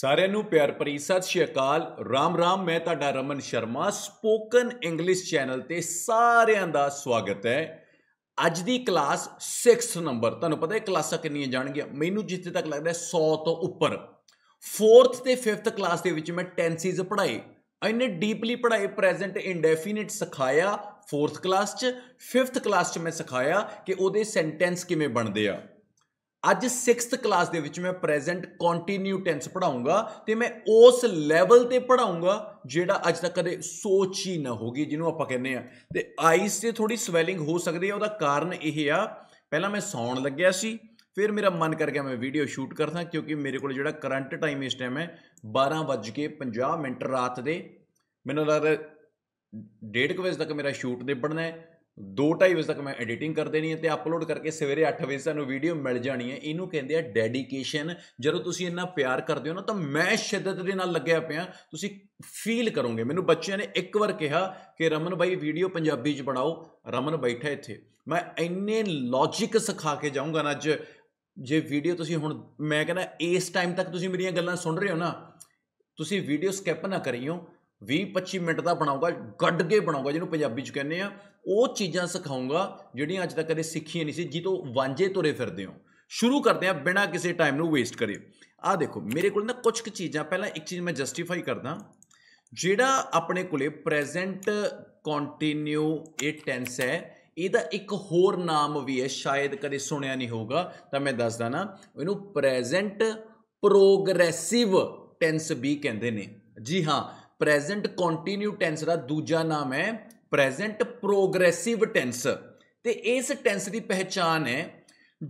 ਸਾਰਿਆਂ ਨੂੰ ਪਿਆਰ ਭਰੀ ਸਤਿ ਸ਼੍ਰੀ ਅਕਾਲ ਰਾਮ ਰਾਮ ਮੈਂ ਤੁਹਾਡਾ Raman Sharma spoken English channel ਤੇ ਸਾਰਿਆਂ ਦਾ ਸਵਾਗਤ ਹੈ ਅੱਜ ਦੀ ਕਲਾਸ 6 ਨੰਬਰ ਤੁਹਾਨੂੰ ਪਤਾ ਹੈ ਕਲਾਸਾਂ ਕਿੰਨੀਆਂ ਜਾਣਗੀਆਂ ਮੈਨੂੰ ਜਿੱਥੇ ਤੱਕ ਲੱਗਦਾ 100 ਤੋਂ ਉੱਪਰ 4th ਤੇ 5th ਕਲਾਸ ਦੇ ਵਿੱਚ ਮੈਂ ਟੈਂਸਿਸ ਪੜਾਏ ਇੰਨੇ ਡੀਪਲੀ ਪੜਾਏ ਪ੍ਰੈਜ਼ੈਂਟ ਇਨਡੈਫੀਨਿਟ ਸਿਖਾਇਆ 4th ਕਲਾਸ 'ਚ 5th ਕਲਾਸ 'ਚ ਮੈਂ ਸਿਖਾਇਆ ਕਿ ਉਹਦੇ ਸੈਂਟੈਂਸ ਕਿਵੇਂ ਬਣਦੇ ਆ ਅੱਜ 6th ਕਲਾਸ ਦੇ ਵਿੱਚ ਮੈਂ ਪ੍ਰੈਜ਼ੈਂਟ ਕੰਟੀਨਿਊ ਟੈਂਸ ਪੜਾਉਂਗਾ ਤੇ ਮੈਂ ਉਸ ਲੈਵਲ ਤੇ ਪੜਾਉਂਗਾ ਜਿਹੜਾ ਅੱਜ ਤੱਕ ਕਦੇ ਸੋਚ ਹੀ ਨਾ ਹੋਗੀ ਜਿਹਨੂੰ ਆਪਾਂ ਕਹਿੰਦੇ ਆ ਤੇ ਆਈਸ ਤੇ ਥੋੜੀ ਸਵੈਲਿੰਗ ਹੋ ਸਕਦੀ ਹੈ ਉਹਦਾ ਕਾਰਨ ਇਹ ਆ ਪਹਿਲਾਂ ਮੈਂ ਸੌਣ ਲੱਗਿਆ ਸੀ ਫਿਰ ਮੇਰਾ ਮਨ ਕਰ ਗਿਆ ਮੈਂ ਵੀਡੀਓ ਸ਼ੂਟ ਕਰਦਾ ਕਿਉਂਕਿ ਮੇਰੇ ਕੋਲ ਜਿਹੜਾ ਕਰੰਟ ਟਾਈਮ ਇਸ ਟਾਈਮ ਹੈ 12:50 ਮਿੰਟ ਰਾਤ ਦੇ ਮੈਨੂੰ ਲੱਗਦਾ 1:30 ਵਜੇ ਤੱਕ ਮੇਰਾ ਸ਼ੂਟ ਦੇ ਹੈ 2:30 ਵਜੇ ਤੱਕ ਮੈਂ ਐਡੀਟਿੰਗ ਕਰ ਦੇਣੀ ਹੈ ਤੇ ਅਪਲੋਡ ਕਰਕੇ ਸਵੇਰੇ 8 ਵਜੇ ਸਾਨੂੰ ਵੀਡੀਓ ਮਿਲ ਜਾਣੀ ਹੈ ਇਹਨੂੰ ਕਹਿੰਦੇ ਆ ਡੈਡੀਕੇਸ਼ਨ ਜਦੋਂ ਤੁਸੀਂ ਇੰਨਾ ਪਿਆਰ ਕਰਦੇ ਹੋ ਨਾ ਤਾਂ ਮੈਂ ਸ਼ਿੱਦਤ ਦੇ ਨਾਲ ਲੱਗਿਆ ਪਿਆ ਤੁਸੀਂ ਫੀਲ ਕਰੋਗੇ ਮੈਨੂੰ ਬੱਚਿਆਂ ਨੇ ਇੱਕ ਵਾਰ ਕਿਹਾ ਕਿ ਰਮਨ ਭਾਈ ਵੀਡੀਓ ਪੰਜਾਬੀ 'ਚ ਬਣਾਓ ਰਮਨ ਬੈਠਾ ਇੱਥੇ ਮੈਂ ਇੰਨੇ ਲੌਜੀਕ ਸਿਖਾ ਕੇ ਜਾਊਂਗਾ ਨਾ ਅੱਜ ਜੇ ਵੀਡੀਓ ਤੁਸੀਂ ਹੁਣ ਮੈਂ ਕਹਿੰਦਾ ਇਸ ਟਾਈਮ ਤੱਕ ਤੁਸੀਂ ਮੇਰੀਆਂ ਗੱਲਾਂ ਸੁਣ ਰਹੇ ਹੋ ਨਾ ਤੁਸੀਂ ਵੀਡੀਓ ਸਕਿਪ ਨਾ ਕਰਿਓ 20 25 ਮਿੰਟ ਦਾ ਬਣਾਊਗਾ ਗੱਡ ਕੇ ਬਣਾਊਗਾ ਜਿਹਨੂੰ ਪੰਜਾਬੀ 'ਚ ਕਹਿੰਦੇ ਆ ਉਹ ਚੀਜ਼ਾਂ ਸਿਖਾਉਂਗਾ ਜਿਹੜੀਆਂ ਅੱਜ ਤੱਕ ਕਦੇ ਸਿੱਖੀਆਂ ਨਹੀਂ ਸੀ ਜਿੱਦੋਂ ਵਾਂਝੇ ਤੁਰੇ ਫਿਰਦੇ ਹੋ ਸ਼ੁਰੂ ਕਰਦੇ ਆ ਬਿਨਾ ਕਿਸੇ ਟਾਈਮ ਨੂੰ ਵੇਸਟ ਕਰੇ ਆ ਦੇਖੋ ਮੇਰੇ ਕੋਲ ਨਾ ਕੁਝ ਕੁ ਚੀਜ਼ਾਂ ਪਹਿਲਾਂ ਇੱਕ ਚੀਜ਼ ਮੈਂ ਜਸਟੀਫਾਈ ਕਰਦਾ ਜਿਹੜਾ ਆਪਣੇ ਕੋਲੇ ਪ੍ਰੈਜ਼ੈਂਟ ਕੰਟੀਨਿਊ ਇਹ ਟੈਂਸ ਹੈ ਇਹਦਾ ਇੱਕ ਹੋਰ ਨਾਮ ਵੀ ਹੈ ਸ਼ਾਇਦ ਕਦੇ ਸੁਣਿਆ ਨਹੀਂ ਹੋਊਗਾ ਤਾਂ ਮੈਂ ਦੱਸਦਾ ਨਾ ਇਹਨੂੰ ਪ੍ਰੈਜ਼ੈਂਟ ਪ੍ਰੋਗਰੈਸਿਵ ਟੈਂਸ ਵੀ ਕਹਿੰਦੇ ਨੇ ਜੀ ਹਾਂ ਪ੍ਰੈਜ਼ੈਂਟ ਕੰਟੀਨਿਊ ਟੈਂਸ ਦਾ ਦੂਜਾ ਨਾਮ ਹੈ ਪ੍ਰੈਜ਼ੈਂਟ ਪ੍ਰੋਗਰੈਸਿਵ ਟੈਂਸ ਤੇ ਇਸ ਟੈਂਸ ਦੀ ਪਹਿਚਾਨ ਹੈ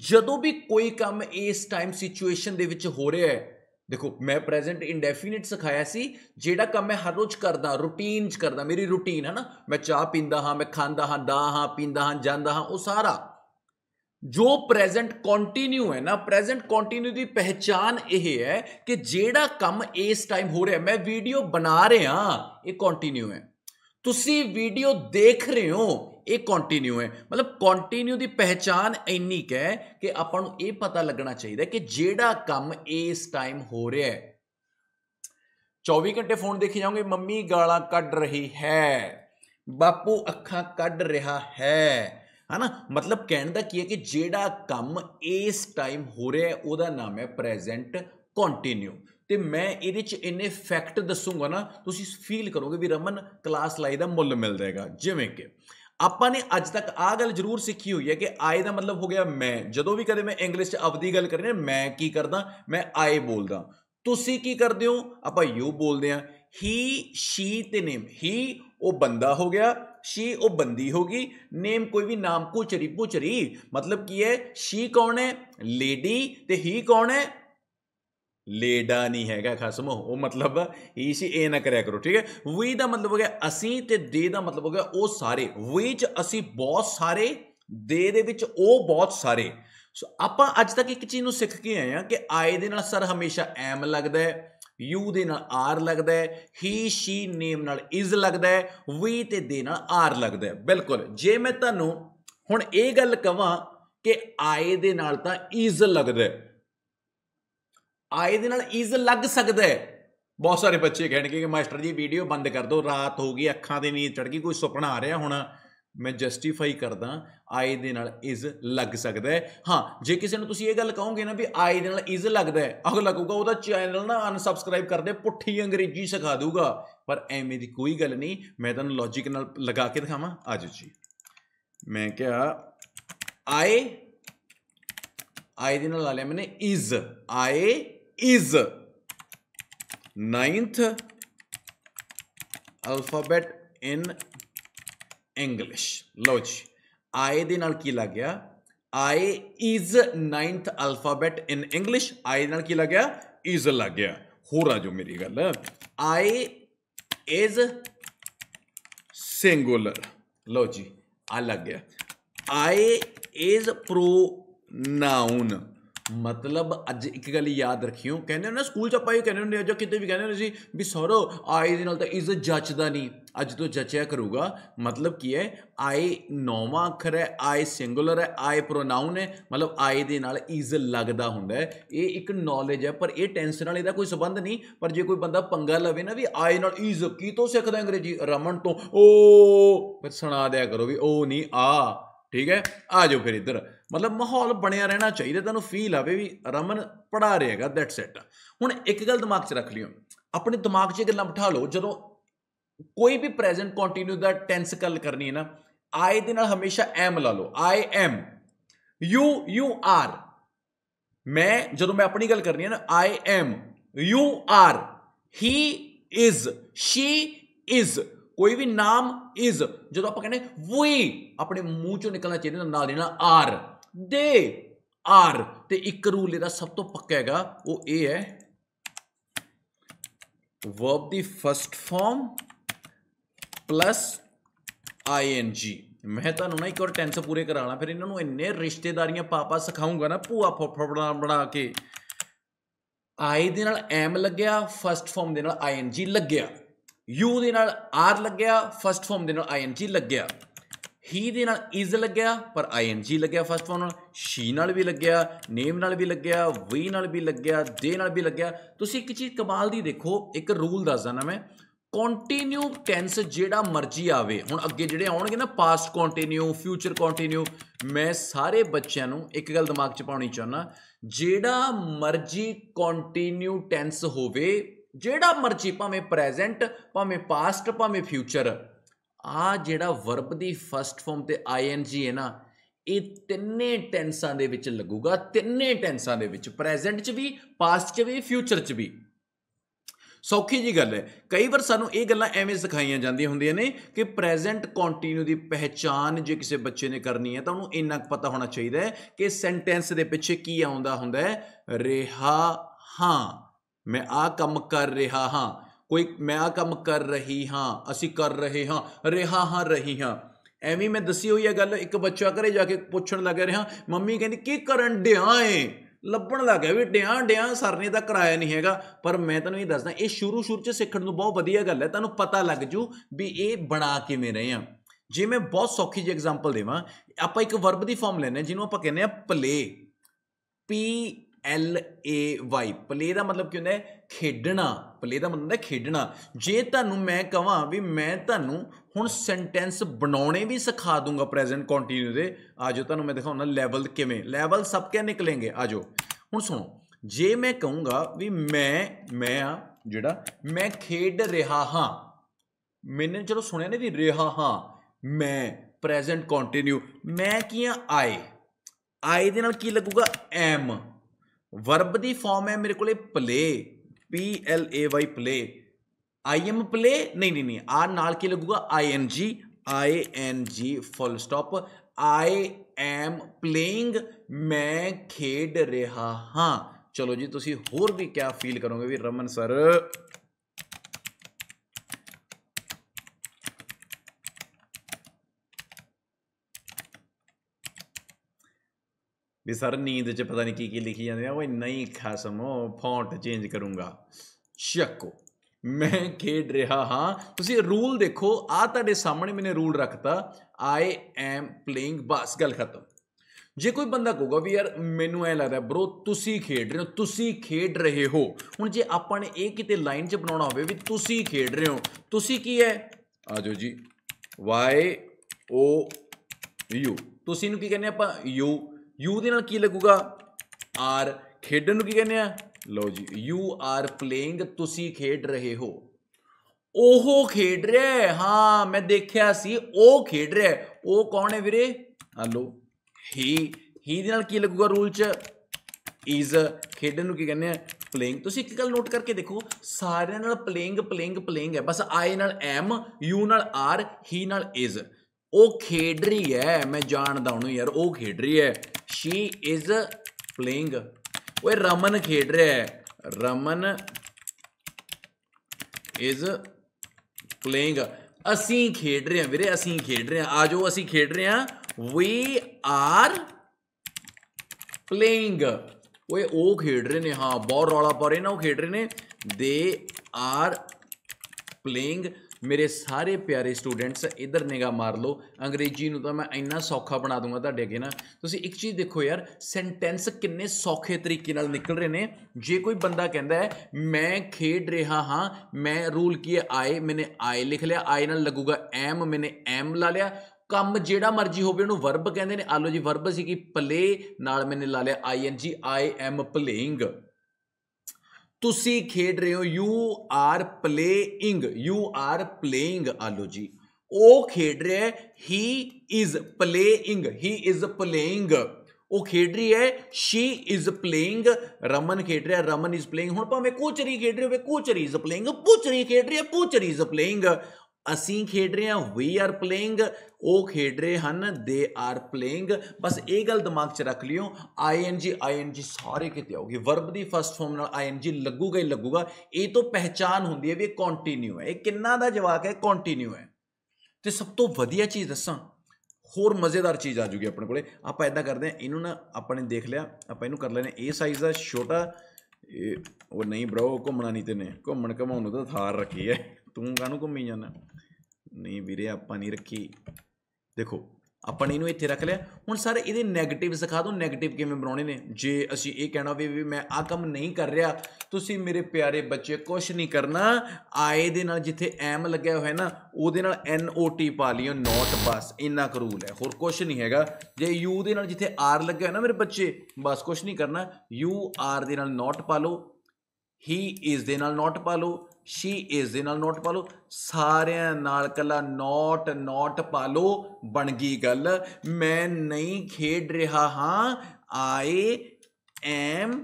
ਜਦੋਂ ਵੀ ਕੋਈ ਕੰਮ ਇਸ ਟਾਈਮ ਸਿਚੁਏਸ਼ਨ ਦੇ ਵਿੱਚ ਹੋ ਰਿਹਾ ਹੈ ਦੇਖੋ ਮੈਂ ਪ੍ਰੈਜ਼ੈਂਟ ਇਨਡੈਫੀਨਿਟ ਸਿਖਾਇਆ ਸੀ ਜਿਹੜਾ ਕੰਮ ਮੈਂ ਹਰ ਰੋਜ਼ ਕਰਦਾ ਰੂਟੀਨ ਚ ਕਰਦਾ ਮੇਰੀ ਰੂਟੀਨ ਹੈ ਨਾ ਮੈਂ ਚਾਹ ਪੀਂਦਾ ਹਾਂ ਮੈਂ ਖਾਂਦਾ ਹਾਂ ਦਾ ਹਾਂ ਪੀਂਦਾ ਹਾਂ ਜਾਂਦਾ ਹਾਂ ਉਹ ਸਾਰਾ ਜੋ ਪ੍ਰੈਜ਼ੈਂਟ ਕੰਟੀਨਿਊ ਹੈ ਨਾ ਪ੍ਰੈਜ਼ੈਂਟ ਕੰਟੀਨਿਊ ਦੀ ਪਹਿਚਾਨ ਇਹ ਹੈ ਕਿ ਜਿਹੜਾ ਕੰਮ ਇਸ ਟਾਈਮ ਹੋ ਰਿਹਾ ਮੈਂ ਵੀਡੀਓ ਬਣਾ ਰਿਹਾ ਇਹ ਕੰਟੀਨਿਊ ਹੈ ਤੁਸੀਂ ਵੀਡੀਓ ਦੇਖ ਰਹੇ ਹੋ ਇਹ ਕੰਟੀਨਿਊ ਹੈ ਮਤਲਬ ਕੰਟੀਨਿਊ ਦੀ ਪਹਿਚਾਨ ਇੰਨੀ ਕਿ ਹੈ ਕਿ ਆਪਾਂ ਨੂੰ ਇਹ ਪਤਾ ਲੱਗਣਾ ਚਾਹੀਦਾ ਕਿ ਜਿਹੜਾ ਕੰਮ ਇਸ ਟਾਈਮ ਹੋ ਰਿਹਾ ਹੈ 24 ਘੰਟੇ ਫੋਨ ਦੇਖੀ ਜਾਓਗੇ ਮੰਮੀ ਗਾਲਾਂ ਕੱਢ ਰਹੀ ਹੈ ਬਾਪੂ ਅੱਖਾਂ ਕੱਢ ਰਿਹਾ ਹੈ ਹਨਾ ਮਤਲਬ ਕਹਿਣ ਦਾ ਕੀ ਹੈ ਕਿ ਜਿਹੜਾ ਕੰਮ ਇਸ ਟਾਈਮ ਹੋ ਰਿਹਾ ਹੈ ਉਹਦਾ ਨਾਮ ਹੈ ਪ੍ਰੈਜ਼ੈਂਟ ਕੰਟੀਨਿਊ ਤੇ ਮੈਂ ਇਹਦੇ ਚ ਇੰਨੇ ਫੈਕਟ ਦੱਸੂਗਾ ਨਾ ਤੁਸੀਂ ਫੀਲ ਕਰੋਗੇ ਵੀ ਰਮਨ ਕਲਾਸ ਲਾਈ ਦਾ ਮੁੱਲ ਮਿਲ ਜਾਏਗਾ ਜਿਵੇਂ ਕਿ ਆਪਾਂ ਨੇ ਅੱਜ ਤੱਕ ਆਹ ਗੱਲ ਜ਼ਰੂਰ ਸਿੱਖੀ ਹੋਈ ਹੈ ਕਿ ਆਈ ਦਾ ਮਤਲਬ ਹੋ ਗਿਆ ਮੈਂ ਜਦੋਂ ਵੀ ਕਦੇ ਮੈਂ ਇੰਗਲਿਸ਼ ਚ ਆਪਦੀ ਗੱਲ ਕਰਨੀ ਮੈਂ ਕੀ ਕਰਦਾ ਮੈਂ ਆਈ ਬੋਲਦਾ ਤੁਸੀਂ ਕੀ ਕਰਦੇ ਹੋ ਆਪਾਂ ਯੂ ਬੋਲਦੇ ਆ ਹੀ ਸ਼ੀ ਤੇ ਨੇਮ ਹੀ ਉਹ ਬੰਦਾ ਹੋ ਗਿਆ ਸ਼ੀ ਉਹ ਬੰਦੀ ਹੋਗੀ ਨੇਮ ਕੋਈ ਵੀ ਨਾਮ ਕੋ ਚਰੀ ਪੁਚਰੀ ਮਤਲਬ ਕੀ ਹੈ ਸ਼ੀ ਕੌਣ ਹੈ ਲੇਡੀ ਤੇ ਹੀ ਕੌਣ ਹੈ ਲੇਡਾ ਨਹੀਂ ਹੈਗਾ ਖਸਮੋ ਉਹ ਮਤਲਬ ਸੀ ਇਹ ਨਾ ਕਰਿਆ ਕਰੋ ਠੀਕ ਹੈ ਵੀ ਦਾ ਮਤਲਬ ਹੋ ਗਿਆ ਅਸੀਂ ਤੇ ਦੇ ਦਾ ਮਤਲਬ ਹੋ ਗਿਆ ਉਹ ਸਾਰੇ ਵੀ ਚ ਅਸੀਂ ਬਹੁਤ ਸਾਰੇ ਦੇ ਦੇ ਵਿੱਚ ਉਹ ਬਹੁਤ ਸਾਰੇ ਸੋ ਆਪਾਂ ਅੱਜ ਤੱਕ ਇੱਕ ਚੀਜ਼ ਨੂੰ ਸਿੱਖ ਕੇ ਆਏ ਆ ਕਿ ਆਏ ਦੇ ਨਾਲ ਸਰ ਹਮੇਸ਼ਾ ਐਮ ਲੱਗਦਾ ਹੈ ਯੂ ਦੇ ਨਾਲ ਆਰ ਲੱਗਦਾ ਹੈ ਹੀ ਸ਼ੀ ਨੇਮ ਨਾਲ ਇਜ਼ ਲੱਗਦਾ ਹੈ ਵੀ ਤੇ ਦੇ ਨਾਲ ਆਰ ਲੱਗਦਾ ਹੈ ਬਿਲਕੁਲ ਜੇ ਮੈਂ ਤੁਹਾਨੂੰ ਹੁਣ ਇਹ ਗੱਲ ਕਵਾਂ ਕਿ ਆਏ ਦੇ ਨਾਲ ਤਾਂ ਇਜ਼ ਲੱਗਦਾ ਹੈ ਆ ਦੇ ਨਾਲ ਇਜ਼ ਲੱਗ ਸਕਦਾ ਹੈ ਬਹੁਤ ਸਾਰੇ ਬੱਚੇ ਕਹਿਣਗੇ ਕਿ ਮਾਸਟਰ ਜੀ ਵੀਡੀਓ ਬੰਦ ਕਰ ਦਿਓ ਰਾਤ ਹੋ ਗਈ ਅੱਖਾਂ ਦੇ ਨੀਂਦ ਚੜ ਗਈ ਕੋਈ ਸੁਪਨਾ ਆ ਰਿਹਾ ਹੁਣ ਮੈਂ ਜਸਟੀਫਾਈ ਕਰਦਾ ਆਏ ਦੇ ਨਾਲ ਇਜ਼ ਲੱਗ ਸਕਦਾ ਹੈ ਹਾਂ ਜੇ ਕਿਸੇ ਨੂੰ ਤੁਸੀਂ ਇਹ ਗੱਲ ਕਹੋਗੇ ਨਾ ਵੀ ਆਏ ਦੇ ਨਾਲ ਇਜ਼ ਲੱਗਦਾ ਹੈ ਅਗਲਾ ਲੱਗੂਗਾ ਉਹਦਾ ਚੈਨਲ ਨਾ ਅਨਸਬਸਕ੍ਰਾਈਬ ਕਰ ਦੇ ਪੁੱਠੀ ਅੰਗਰੇਜ਼ੀ ਸਿਖਾ ਦੂਗਾ ਪਰ ਐਵੇਂ ਦੀ ਕੋਈ ਗੱਲ ਨਹੀਂ ਮੈਂ ਤੁਹਾਨੂੰ ਲੌਜੀਕ ਨਾਲ ਲਗਾ ਕੇ ਦਿਖਾਵਾਂ ਆਜੋ ਜੀ ਮੈਂ ਕਿਹਾ ਆਏ ਆਏ ਦੇ ਨਾਲ ਲਾ ਲਿਆ ਮੈਨੇ is I is ninth alphabet in English लो जी आए दे की लग गया I is ninth alphabet in English I दे की लग गया इज लग गया हो रहा जो मेरी गल आए इज सिंगुलर लो जी आ लग गया आए इज प्रो नाउन ਮਤਲਬ ਅੱਜ ਇੱਕ ਗੱਲ ਯਾਦ ਰੱਖਿਓ ਕਹਿੰਦੇ ਹੁੰਦੇ ਨਾ ਸਕੂਲ ਚ ਆਪਾਂ ਇਹ ਕਹਿੰਦੇ ਹੁੰਦੇ ਆ ਜੋ ਕਿਤੇ ਵੀ ਕਹਿੰਦੇ ਹੁੰਦੇ ਸੀ ਵੀ ਸੌਰੋ ਆਈ ਦੇ ਨਾਲ ਤਾਂ ਇਜ਼ ਜੱਜਦਾ ਨਹੀਂ ਅੱਜ ਤੋਂ ਜੱਜਿਆ ਕਰੂਗਾ ਮਤਲਬ ਕੀ ਹੈ ਆਈ ਨੌਵਾਂ ਅੱਖਰ ਹੈ ਆਈ ਸਿੰਗੂਲਰ ਹੈ ਆਈ ਪ੍ਰੋਨਾਉਨ ਹੈ ਮਤਲਬ ਆਈ ਦੇ ਨਾਲ ਇਜ਼ ਲੱਗਦਾ ਹੁੰਦਾ ਹੈ ਇਹ ਇੱਕ ਨੌਲੇਜ ਹੈ ਪਰ ਇਹ ਟੈਂਸ ਨਾਲ ਇਹਦਾ ਕੋਈ ਸਬੰਧ ਨਹੀਂ ਪਰ ਜੇ ਕੋਈ ਬੰਦਾ ਪੰਗਾ ਲਵੇ ਨਾ ਵੀ ਆਈ ਨਾਲ ਇਜ਼ ਕੀ ਤੋਂ ਸਿੱਖਦਾ ਅੰਗਰੇਜ਼ੀ ਰਮਨ ਤੋਂ ਓ ਪਰ ਸੁਣਾ ਦਿਆ ਕਰੋ ਵੀ ਓ ਨਹੀਂ ਆ ਠੀਕ ਹੈ ਆ ਜਾਓ ਫਿਰ ਇੱਧਰ ਮਤਲਬ ਮਾਹੌਲ ਬਣਿਆ ਰਹਿਣਾ ਚਾਹੀਦਾ ਤੁਹਾਨੂੰ ਫੀਲ ਆਵੇ ਵੀ ਰਮਨ ਪੜਾ ਹੈਗਾ ਦੈਟਸ ਇਟ ਹੁਣ ਇੱਕ ਗੱਲ ਦਿਮਾਗ 'ਚ ਰੱਖ ਲਿਓ ਆਪਣੇ ਦਿਮਾਗ 'ਚ ਇਹ ਗੱਲਾਂ ਬਿਠਾ ਲਓ ਜਦੋਂ ਕੋਈ ਵੀ ਪ੍ਰੈਜ਼ੈਂਟ ਕੰਟੀਨਿਊ ਦਾ ਟੈਂਸ ਗੱਲ ਕਰਨੀ ਹੈ ਨਾ ਆਈ ਦੇ ਨਾਲ ਹਮੇਸ਼ਾ ਐਮ ਲਾ ਲਓ I am you you are ਮੈਂ ਜਦੋਂ ਮੈਂ ਆਪਣੀ ਗੱਲ ਕਰਨੀ ਹੈ ਨਾ I am you are he is she is ਕੋਈ ਵੀ ਨਾਮ ਇਜ਼ ਜਦੋਂ ਆਪਾਂ ਕਹਿੰਦੇ ਵੀ ਆਪਣੇ ਮੂੰਹ ਚੋਂ ਨਿਕਲਣਾ ਚਾਹੀਦਾ ਨਾਲ ਦੇਣਾ ਆਰ ਦੇ ਆਰ ਤੇ ਇੱਕ ਰੂਲ ਇਹਦਾ ਸਭ ਤੋਂ ਪੱਕਾ ਹੈਗਾ ਉਹ ਇਹ ਹੈ ਵਰਬ ਦੀ ਫਸਟ ਫਾਰਮ ਪਲੱਸ ਜੀ ਮੈਂ ਤੁਹਾਨੂੰ ਨਾ ਇੱਕ ਹੋਰ ਟੈਂਸ ਪੂਰੇ ਕਰਾਣਾ ਫਿਰ ਇਹਨਾਂ ਨੂੰ ਇੰਨੇ ਰਿਸ਼ਤੇਦਾਰੀਆਂ ਪਾਪਾ ਸਿਖਾਉਂਗਾ ਨਾ ਭੂਆ ਫੋਫੜਾ ਬਣਾ ਕੇ ਆਈ ਦੇ ਨਾਲ ਐਮ ਲੱਗਿਆ ਫਸਟ ਫਾਰਮ ਦੇ ਨਾਲ ਜੀ ਲੱਗਿਆ ਯੂ ਦੇ ਨਾਲ ਆਰ ਲੱਗਿਆ ਫਸਟ ਫਾਰਮ ਦੇ ਨਾਲ ਜੀ ਲੱਗਿਆ ਹੀ ਦੇ ਨਾਲ ਇਜ਼ ਲੱਗਿਆ ਪਰ ਆਈਐਨਜੀ ਲੱਗਿਆ ਫਸਟ ਫਾਰਮ ਨਾਲ ਸ਼ੀ ਨਾਲ ਵੀ ਲੱਗਿਆ ਨੇਮ ਨਾਲ ਵੀ ਲੱਗਿਆ ਵੀ ਨਾਲ ਵੀ ਲੱਗਿਆ ਦੇ ਨਾਲ ਵੀ ਲੱਗਿਆ ਤੁਸੀਂ ਇੱਕ ਚੀਜ਼ ਕਮਾਲ ਦੀ ਦੇਖੋ ਇੱਕ ਰੂਲ ਦੱਸਦਾ ਨਾ ਮੈਂ ਕੰਟੀਨਿਊ ਟੈਂਸ ਜਿਹੜਾ ਮਰਜ਼ੀ ਆਵੇ ਹੁਣ ਅੱਗੇ ਜਿਹੜੇ ਆਉਣਗੇ ਨਾ ਪਾਸਟ ਕੰਟੀਨਿਊ ਫਿਊਚਰ ਕੰਟੀਨਿਊ ਮੈਂ ਸਾਰੇ ਬੱਚਿਆਂ ਨੂੰ ਇੱਕ ਗੱਲ ਦਿਮਾਗ 'ਚ ਪਾਉਣੀ ਚਾਹੁੰਦਾ ਜਿਹੜਾ ਮਰਜ਼ੀ ਕੰਟੀਨਿਊ ਟੈਂਸ ਹੋਵੇ ਜਿਹੜਾ ਮਰਜ਼ੀ ਭਾਵੇਂ ਪ੍ਰੈਜ਼ੈਂਟ ਭਾਵੇਂ ਪਾਸਟ ਭਾਵੇਂ ਫਿਊਚਰ ਆ ਜਿਹੜਾ ਵਰਬ ਦੀ ਫਰਸਟ ਫਾਰਮ ਤੇ ਜੀ ਹੈ ਨਾ ਇਹ ਤਿੰਨੇ ਟੈਂਸਾਂ ਦੇ ਵਿੱਚ ਲੱਗੂਗਾ ਤਿੰਨੇ ਟੈਂਸਾਂ ਦੇ ਵਿੱਚ ਪ੍ਰੈਜ਼ੈਂਟ 'ਚ ਵੀ ਪਾਸਟ 'ਚ ਵੀ ਫਿਊਚਰ 'ਚ ਵੀ ਸੌਖੀ ਜੀ ਗੱਲ ਹੈ ਕਈ ਵਾਰ ਸਾਨੂੰ ਇਹ ਗੱਲਾਂ ਐਵੇਂ ਸਿਖਾਈਆਂ ਜਾਂਦੀਆਂ ਹੁੰਦੀਆਂ ਨੇ ਕਿ ਪ੍ਰੈਜ਼ੈਂਟ ਕੰਟੀਨਿਊ ਦੀ ਪਹਿਚਾਨ ਜੇ ਕਿਸੇ ਬੱਚੇ ਨੇ ਕਰਨੀ ਹੈ ਤਾਂ ਉਹਨੂੰ ਇੰਨਾ ਪਤਾ ਹੋਣਾ ਚਾਹੀਦਾ ਹੈ ਕਿ ਸੈਂਟੈਂਸ ਦੇ ਪਿੱਛੇ ਕੀ ਆਉਂਦਾ ਹੁੰਦਾ ਹੈ ਰਿਹਾ ਹਾਂ ਮੈਂ ਆ ਕੰਮ ਕਰ ਰਿਹਾ ਹਾਂ ਕੋਈ ਮੈਂ ਆ ਕੰਮ ਕਰ ਰਹੀ ਹਾਂ ਅਸੀਂ ਕਰ ਰਹੇ ਹਾਂ ਰਿਹਾ ਹਾਂ ਰਹੀ ਹਾਂ ਐਵੇਂ ਮੈਂ ਦੱਸੀ ਹੋਈ ਹੈ ਗੱਲ ਇੱਕ ਬੱਚਾ ਘਰੇ ਜਾ ਕੇ ਪੁੱਛਣ ਲੱਗ ਰਿਹਾ ਮੰਮੀ ਕਹਿੰਦੀ ਕੀ ਕਰਨ ਡਿਆ ਏ ਲੱਭਣ ਲੱਗ ਗਿਆ ਵੀ ਡਿਆਂ ਡਿਆਂ ਸਰਨੇ ਦਾ ਕਿਰਾਇਆ ਨਹੀਂ ਹੈਗਾ ਪਰ ਮੈਂ ਤੈਨੂੰ ਇਹ ਦੱਸਦਾ ਇਹ ਸ਼ੁਰੂ ਸ਼ੁਰੂ ਚ ਸਿੱਖਣ ਨੂੰ ਬਹੁਤ ਵਧੀਆ ਗੱਲ ਹੈ ਤੈਨੂੰ ਪਤਾ ਲੱਗ ਜੂ ਵੀ ਇਹ ਬਣਾ ਕਿਵੇਂ ਰਹੇ ਆ ਜੇ ਮੈਂ ਬਹੁਤ ਸੌਖੀ ਜਿਹੀ ਐਗਜ਼ਾਮਪਲ ਦੇਵਾਂ ਆਪਾਂ ਇੱਕ ਵਰਬ ਦੀ ਫਾਰਮ ਲੈਨੇ ਜਿਹਨੂੰ ਆਪਾਂ ਕਹਿੰਦੇ ਆ play P L A Y play ਦਾ ਮਤਲਬ ਕੀ ਹੁੰਦਾ ਹੈ ਖੇਡਣਾ ਪਲੇ ਦਾ ਮਤਲਬ ਹੁੰਦਾ ਹੈ ਖੇਡਣਾ ਜੇ ਤੁਹਾਨੂੰ ਮੈਂ ਕਹਾਂ ਵੀ ਮੈਂ ਤੁਹਾਨੂੰ ਹੁਣ ਸੈਂਟੈਂਸ ਬਣਾਉਣੇ ਵੀ ਸਿਖਾ ਦੂੰਗਾ ਪ੍ਰੈਜ਼ੈਂਟ ਕੰਟੀਨਿਊ ਦੇ ਆਜੋ ਤੁਹਾਨੂੰ ਮੈਂ ਦਿਖਾਉਣਾ ਲੈਵਲ ਕਿਵੇਂ ਲੈਵਲ ਸਭ ਕੇ ਨਿਕਲेंगे ਆਜੋ ਹੁਣ ਸੁਣੋ ਜੇ ਮੈਂ ਕਹੂੰਗਾ ਵੀ ਮੈਂ ਮੈਂ ਆ ਜਿਹੜਾ ਮੈਂ ਖੇਡ ਰਿਹਾ ਹਾਂ ਮੈਨੇ ਚਲੋ ਸੁਣਿਆ ਨੇ ਵੀ ਰਿਹਾ ਹਾਂ ਮੈਂ ਪ੍ਰੈਜ਼ੈਂਟ ਕੰਟੀਨਿਊ ਮੈਂ ਕੀ ਆਏ ਆਏ ਦੇ ਨਾਲ ਕੀ ਲੱਗੂਗਾ ਐਮ ਵਰਬ ਦੀ ਫਾਰਮ ਹੈ ਮੇਰੇ ਕੋਲੇ play P L A Y play I am play ਨਹੀਂ ਨਹੀਂ ਨਹੀਂ ਆ ਨਾਲ ਕੀ ਲੱਗੂਗਾ ਆਈ ਐਨ ਜੀ I N G full stop I am playing ਮੈਂ ਖੇਡ ਰਿਹਾ ਹਾਂ ਚਲੋ ਜੀ ਤੁਸੀਂ ਹੋਰ ਵੀ ਕਿਆ ਫੀਲ ਕਰੋਗੇ ਵੀ ਰਮਨ ਸਰ ਵੀ ਸਰ ਨੀਂਦ 'ਚ ਪਤਾ ਨਹੀਂ ਕੀ ਕੀ ਲਿਖੀ ਜਾਂਦੇ ਆ ਓਏ ਨਹੀਂ ਖਸਮੋ ਫੌਂਟ ਚੇਂਜ ਕਰੂੰਗਾ ਸ਼ੱਕੋ ਮੈਂ ਖੇਡ ਰਿਹਾ ਹਾਂ ਤੁਸੀਂ ਰੂਲ ਦੇਖੋ ਆ ਤੁਹਾਡੇ ਸਾਹਮਣੇ ਮੈਨੇ ਰੂਲ ਰੱਖਤਾ ਆਈ ਐਮ ਪਲੇਇੰਗ ਬਸ ਗੱਲ ਖਤਮ ਜੇ ਕੋਈ ਬੰਦਾ ਕਹੂਗਾ ਵੀ ਯਾਰ ਮੈਨੂੰ ਐ ਲੱਗਦਾ ਬ్రో ਤੁਸੀਂ ਖੇਡ ਰਹੇ ਹੋ ਤੁਸੀਂ ਖੇਡ ਰਹੇ ਹੋ ਹੁਣ ਜੇ ਆਪਾਂ ਨੇ ਇਹ ਕਿਤੇ ਲਾਈਨ 'ਚ ਬਣਾਉਣਾ ਹੋਵੇ ਵੀ ਤੁਸੀਂ ਖੇਡ ਰਹੇ ਹੋ ਤੁਸੀਂ ਕੀ ਹੈ ਆਜੋ ਜੀ y o u ਤੁਸੀਂ ਨੂੰ ਕੀ ਕਹਿੰਦੇ ਆਪਾਂ ਯੂ ਯੂ ਦੇ ਨਾਲ ਕੀ ਲੱਗੂਗਾ ਆਰ ਖੇਡਣ ਨੂੰ ਕੀ ਕਹਿੰਦੇ ਆ ਲਓ ਜੀ ਯੂ ਆਰ ਪਲੇਇੰਗ ਤੁਸੀਂ ਖੇਡ ਰਹੇ ਹੋ ਉਹ ਖੇਡ ਰਿਹਾ ਹੈ ਹਾਂ ਮੈਂ ਦੇਖਿਆ ਸੀ ਉਹ ਖੇਡ ਰਿਹਾ ਹੈ ਉਹ ਕੌਣ ਹੈ ਵੀਰੇ ਹਲੋ ਹੀ ਹੀ ਦੇ ਨਾਲ ਕੀ ਲੱਗੂਗਾ ਰੂਲ 'ਚ ਇਜ਼ ਖੇਡਣ ਨੂੰ ਕੀ ਕਹਿੰਦੇ ਆ ਪਲੇਇੰਗ ਤੁਸੀਂ ਇੱਕ ਗੱਲ ਨੋਟ ਕਰਕੇ ਦੇਖੋ ਸਾਰਿਆਂ ਨਾਲ ਪਲੇਇੰਗ ਪਲੇਇੰਗ ਪਲੇਇੰਗ ਹੈ ਬਸ ਆਈ ਨਾਲ ਐਮ ਯੂ ਨਾਲ ਆਰ ਹੀ ਨਾਲ ਇਜ਼ ਉਹ ਖੇਡ ਰਹੀ ਹੈ ਮੈਂ ਜਾਣਦਾ ਉਹਨੂੰ ਯਾਰ ਉਹ ਖੇਡ ਰਹੀ ਹੈ ਸ਼ੀ ਇਜ਼ ਪਲੇਇੰਗ ਓਏ ਰਮਨ ਖੇਡ ਰਿਹਾ ਹੈ ਰਮਨ ਇਜ਼ ਪਲੇਇੰਗ ਅਸੀਂ ਖੇਡ ਰਹੇ ਹਾਂ ਵੀਰੇ ਅਸੀਂ ਖੇਡ ਰਹੇ ਹਾਂ ਆਜੋ ਅਸੀਂ ਖੇਡ ਰਹੇ ਹਾਂ ਵੀ ਆਰ ਪਲੇਇੰਗ ਓਏ ਉਹ ਖੇਡ ਰਹੇ ਨੇ ਹਾਂ ਬਹੁਤ ਰੌਲਾ ਪਾ ਰਹੇ ਨੇ ਉਹ ਖੇਡ ਰਹੇ ਨੇ ਦੇ ਆਰ ਪਲੇਇੰਗ ਮੇਰੇ ਸਾਰੇ ਪਿਆਰੇ ਸਟੂਡੈਂਟਸ ਇਧਰ ਨਿਗਾ ਮਾਰ ਲਓ ਅੰਗਰੇਜ਼ੀ ਨੂੰ ਤਾਂ ਮੈਂ ਇੰਨਾ ਸੌਖਾ ਬਣਾ ਦੂੰਗਾ ਤੁਹਾਡੇ ਅੱਗੇ ਨਾ ਤੁਸੀਂ ਇੱਕ ਚੀਜ਼ ਦੇਖੋ ਯਾਰ ਸੈਂਟੈਂਸ ਕਿੰਨੇ ਸੌਖੇ ਤਰੀਕੇ ਨਾਲ ਨਿਕਲ ਰਹੇ ਨੇ ਜੇ ਕੋਈ ਬੰਦਾ ਕਹਿੰਦਾ ਹੈ ਮੈਂ ਖੇਡ ਰਿਹਾ ਹਾਂ ਮੈਂ ਰੂਲ ਕੀ ਆਏ ਮੈਨੇ ਆਏ ਲਿਖ ਲਿਆ ਆਏ ਨਾਲ ਲੱਗੂਗਾ ਐਮ ਮੈਨੇ ਐਮ ਲਾ ਲਿਆ ਕੰਮ ਜਿਹੜਾ ਮਰਜੀ ਹੋਵੇ ਉਹਨੂੰ ਵਰਬ ਕਹਿੰਦੇ ਨੇ ਆਲੋ ਜੀ ਵਰਬ ਸੀ ਕਿ ਪਲੇ ਨਾਲ ਮੈਨੇ ਲਾ ਲਿਆ ਜੀ ਆਈ ਐਮ ਪਲੇਇੰਗ ਤੁਸੀਂ ਖੇਡ ਰਹੇ ਹੋ you are playing you are playing ਆਲੋ ਜੀ ਉਹ ਖੇਡ ਰਿਹਾ ਹੈ he is playing he is playing ਉਹ ਖੇਡ ਰਹੀ ਹੈ ਸ਼ੀ ਇਜ਼ ਪਲੇਇੰਗ ਰਮਨ ਖੇਡ ਰਿਹਾ ਰਮਨ ਇਜ਼ ਪਲੇਇੰਗ ਹੁਣ ਭਾਵੇਂ ਕੋਚਰੀ ਖੇਡ ਰਹੀ ਹੋਵੇ ਕੋਚਰੀ ਇਜ਼ ਪਲੇਇੰਗ ਪੂਚਰੀ ਖੇਡ ਰਹੀ ਹੈ ਪੂਚਰੀ ਇਜ਼ ਪਲੇਇੰਗ ਅਸੀਂ ਖੇਡ ਰਹੇ ਹਾਂ ਵੀ ਆਰ ਪਲੇਇੰਗ ਉਹ ਖੇਡ ਰਹੇ ਹਨ ਦੇ ਆਰ ਪਲੇਇੰਗ ਬਸ ਇਹ ਗੱਲ ਦਿਮਾਗ 'ਚ ਰੱਖ ਲਿਓ ਆਈਐਨਜੀ ਆਈਐਨਜੀ ਸਾਰੇ ਕਿਤੇ ਆਉਗੀ ਵਰਬ ਦੀ ਫਸਟ ਫਾਰਮ ਨਾਲ ਆਈਐਨਜੀ ਲੱਗੂਗਾ ਹੀ ਲੱਗੂਗਾ ਇਹ ਤੋਂ ਪਹਿਚਾਨ ਹੁੰਦੀ ਹੈ ਵੀ ਇਹ ਕੰਟੀਨਿਊ ਹੈ ਇਹ ਕਿੰਨਾ ਦਾ ਜਵਾਕ ਹੈ ਕੰਟੀਨਿਊ ਹੈ ਤੇ ਸਭ ਤੋਂ ਵਧੀਆ ਚੀਜ਼ ਦੱਸਾਂ ਹੋਰ ਮਜ਼ੇਦਾਰ ਚੀਜ਼ ਆ ਜੂਗੀ ਆਪਣੇ ਕੋਲੇ ਆਪਾਂ ਇਦਾਂ ਕਰਦੇ ਆ ਇਹਨੂੰ ਨਾ ਆਪਾਂ ਨੇ ਦੇਖ ਲਿਆ ਆਪਾਂ ਇਹਨੂੰ ਕਰ ਲੈਨੇ ਇਹ ਸਾਈਜ਼ ਦਾ ਛੋਟਾ ਇਹ ਉਹ ਨਹੀਂ ਬ్రో ਘੁੰਮਣਾ ਨਹੀਂ ਤੈਨੇ ਘੁੰਮਣ ਘਮਾਉਣ ਨੂੰ ਤਾਂ ਥਾਰ ਰੱਖੀ ਐ ਤੂੰ ਕਾਹਨੂੰ ਘੁੰਮੀ ਜਾਂਦਾ ਨਹੀਂ ਵੀਰੇ ਆਪਾਂ ਨਹੀਂ ਰੱਖੀ ਦੇਖੋ ਆਪਾਂ ਨੇ ਇਹਨੂੰ ਇੱਥੇ ਰੱਖ ਲਿਆ ਹੁਣ ਸਰ ਇਹਦੇ 네ਗੇਟਿਵ ਸਿਖਾ ਦੋ 네ਗੇਟਿਵ ਕਿਵੇਂ ਬਣਾਉਣੇ ਨੇ ਜੇ ਅਸੀਂ ਇਹ ਕਹਿਣਾ ਵੀ ਵੀ ਮੈਂ ਆ ਕੰਮ ਨਹੀਂ ਕਰ ਰਿਹਾ ਤੁਸੀਂ ਮੇਰੇ ਪਿਆਰੇ ਬੱਚੇ ਕੁਝ ਨਹੀਂ ਕਰਨਾ ਆਏ ਦੇ ਨਾਲ ਜਿੱਥੇ ਐਮ ਲੱਗਿਆ ਹੋਇਆ ਨਾ ਉਹਦੇ ਨਾਲ ਐਨ ਓ ਟੀ ਪਾ ਲਿਓ ਨੋਟ ਬਸ ਇੰਨਾ ਰੂਲ ਹੈ ਹੋਰ ਕੁਝ ਨਹੀਂ ਹੈਗਾ ਜੇ ਯੂ ਦੇ ਨਾਲ ਜਿੱਥੇ ਆਰ ਲੱਗਿਆ ਹੋਇਆ ਨਾ ਮੇਰੇ ਬੱਚੇ ਬਸ ਕੁਝ ਨਹੀਂ ਕਰਨਾ ਯੂ ਆਰ ਦੇ ਨਾਲ ਨੋਟ ਪਾ ਲਓ ਹੀ ਇਜ਼ ਦੇ ਨਾਲ ਨੋਟ ਪਾ ਲਓ शी इज़ दे नोट पा लो सार्ला नोट नोट पा लो बन गई गल मैं नहीं खेड रहा हाँ आई एम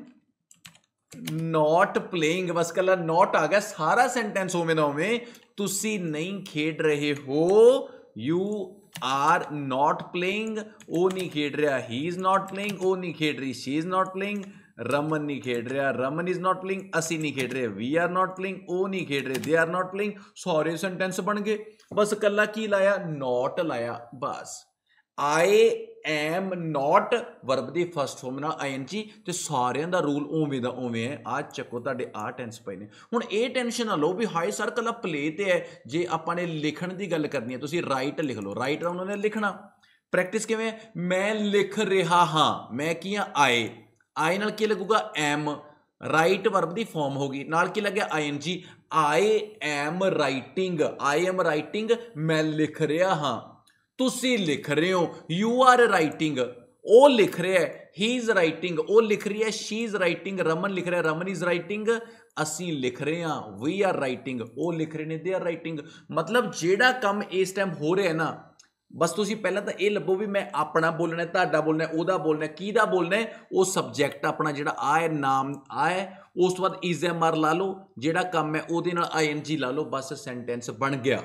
नॉट प्लेइंग बस कला नॉट आ गया सारा सेंटेंस उमें उमें तुम नहीं खेड रहे हो यू आर नॉट प्लेइंग ओ नहीं खेड रहा ही इज़ नॉट प्लेइंग ओ नहीं खेड रही she is not playing Raman ਨਹੀਂ ਖੇਡ ਰਿਹਾ ਰਮਨ ਇਜ਼ ਨਾਟ ਪਲਿੰਗ ਅਸੀਂ ਨਹੀਂ ਖੇਡ ਰਹੇ ਵੀ ਆਰ ਨਾਟ ਪਲਿੰਗ ਉਹ ਨਹੀਂ ਖੇਡ ਰਹੇ ਦੇ ਆਰ ਨਾਟ ਪਲਿੰਗ ਸਾਰੇ ਸੈਂਟੈਂਸ ਬਣ ਗਏ ਬਸ ਕੱਲਾ ਕੀ ਲਾਇਆ ਨਾਟ ਲਾਇਆ ਬਸ ਆਈ ਐਮ ਨਾਟ ਵਰਬ ਦੀ ਫਸਟ ਫਾਰਮ ਨਾਲ ਆਈਐਨਜੀ ਤੇ ਸਾਰਿਆਂ ਦਾ ਰੂਲ ਉਵੇਂ ਦਾ ਉਵੇਂ ਹੈ ਆ ਚੱਕੋ ਤੁਹਾਡੇ ਆ ਟੈਂਸ ਪਏ ਨੇ ਹੁਣ ਇਹ ਟੈਨਸ਼ਨ ਨਾ ਲਓ ਵੀ ਹਾਈ ਸਰ ਕੱਲਾ ਪਲੇ ਤੇ ਹੈ ਜੇ ਆਪਾਂ ਨੇ ਲਿਖਣ ਦੀ ਗੱਲ ਕਰਨੀ ਹੈ ਤੁਸੀਂ ਰਾਈਟ ਲਿਖ ਲਓ ਰਾਈਟ ਉਹਨਾਂ ਨੇ ਲਿਖਣਾ ਪ੍ਰੈਕਟਿਸ ਕਿਵੇਂ ਮੈਂ ਲਿਖ ਰਿਹਾ ਹਾਂ ਮੈਂ ਕੀ ਆ ਆਏ ਆਈ ਨਾਲ ਕੀ ਲੱਗੂਗਾ ਐਮ ਰਾਈਟ ਵਰਬ ਦੀ ਫਾਰਮ ਹੋਗੀ ਨਾਲ ਕੀ ਲੱਗਿਆ ING I am writing I am writing ਮੈਂ ਲਿਖ ਰਿਹਾ ਹਾਂ ਤੁਸੀਂ ਲਿਖ ਰਹੇ ਹੋ ਯੂ ਆਰ ਰਾਈਟਿੰਗ ਉਹ ਲਿਖ ਰਿਹਾ ਹੈ ਹੀ ਇਜ਼ ਰਾਈਟਿੰਗ ਉਹ ਲਿਖ ਰਹੀ ਹੈ ਸ਼ੀ ਇਜ਼ ਰਾਈਟਿੰਗ ਰਮਨ ਲਿਖ ਰਿਹਾ ਰਮਨ ਇਜ਼ ਰਾਈਟਿੰਗ ਅਸੀਂ ਲਿਖ ਰਹੇ ਹਾਂ ਵੀ ਆਰ ਰਾਈਟਿੰਗ ਉਹ ਲਿਖ ਰਹੇ ਨੇ ਦੇ ਆਰ ਰਾਈਟਿੰਗ ਮਤਲਬ ਜਿਹੜਾ ਕੰਮ ਇਸ ਟਾਈਮ ਹੋ ਰਿਹਾ ਹੈ ਨਾ ਬਸ ਤੁਸੀਂ ਪਹਿਲਾਂ ਤਾਂ ਇਹ ਲੱਭੋ ਵੀ ਮੈਂ ਆਪਣਾ ਬੋਲਣਾ ਤੁਹਾਡਾ ਬੋਲਣਾ ਉਹਦਾ ਬੋਲਣਾ ਕਿਹਦਾ ਬੋਲਣਾ ਉਹ ਸਬਜੈਕਟ ਆਪਣਾ ਜਿਹੜਾ ਆ ਹੈ ਨਾਮ ਆ ਹੈ ਉਸ ਤੋਂ ਬਾਅਦ ਇਜ਼ ਐਮ ਆਰ ਲਾ ਲਓ ਜਿਹੜਾ ਕੰਮ ਹੈ ਉਹਦੇ ਨਾਲ ਆਈਐਨਜੀ ਲਾ ਲਓ ਬਸ ਸੈਂਟੈਂਸ ਬਣ ਗਿਆ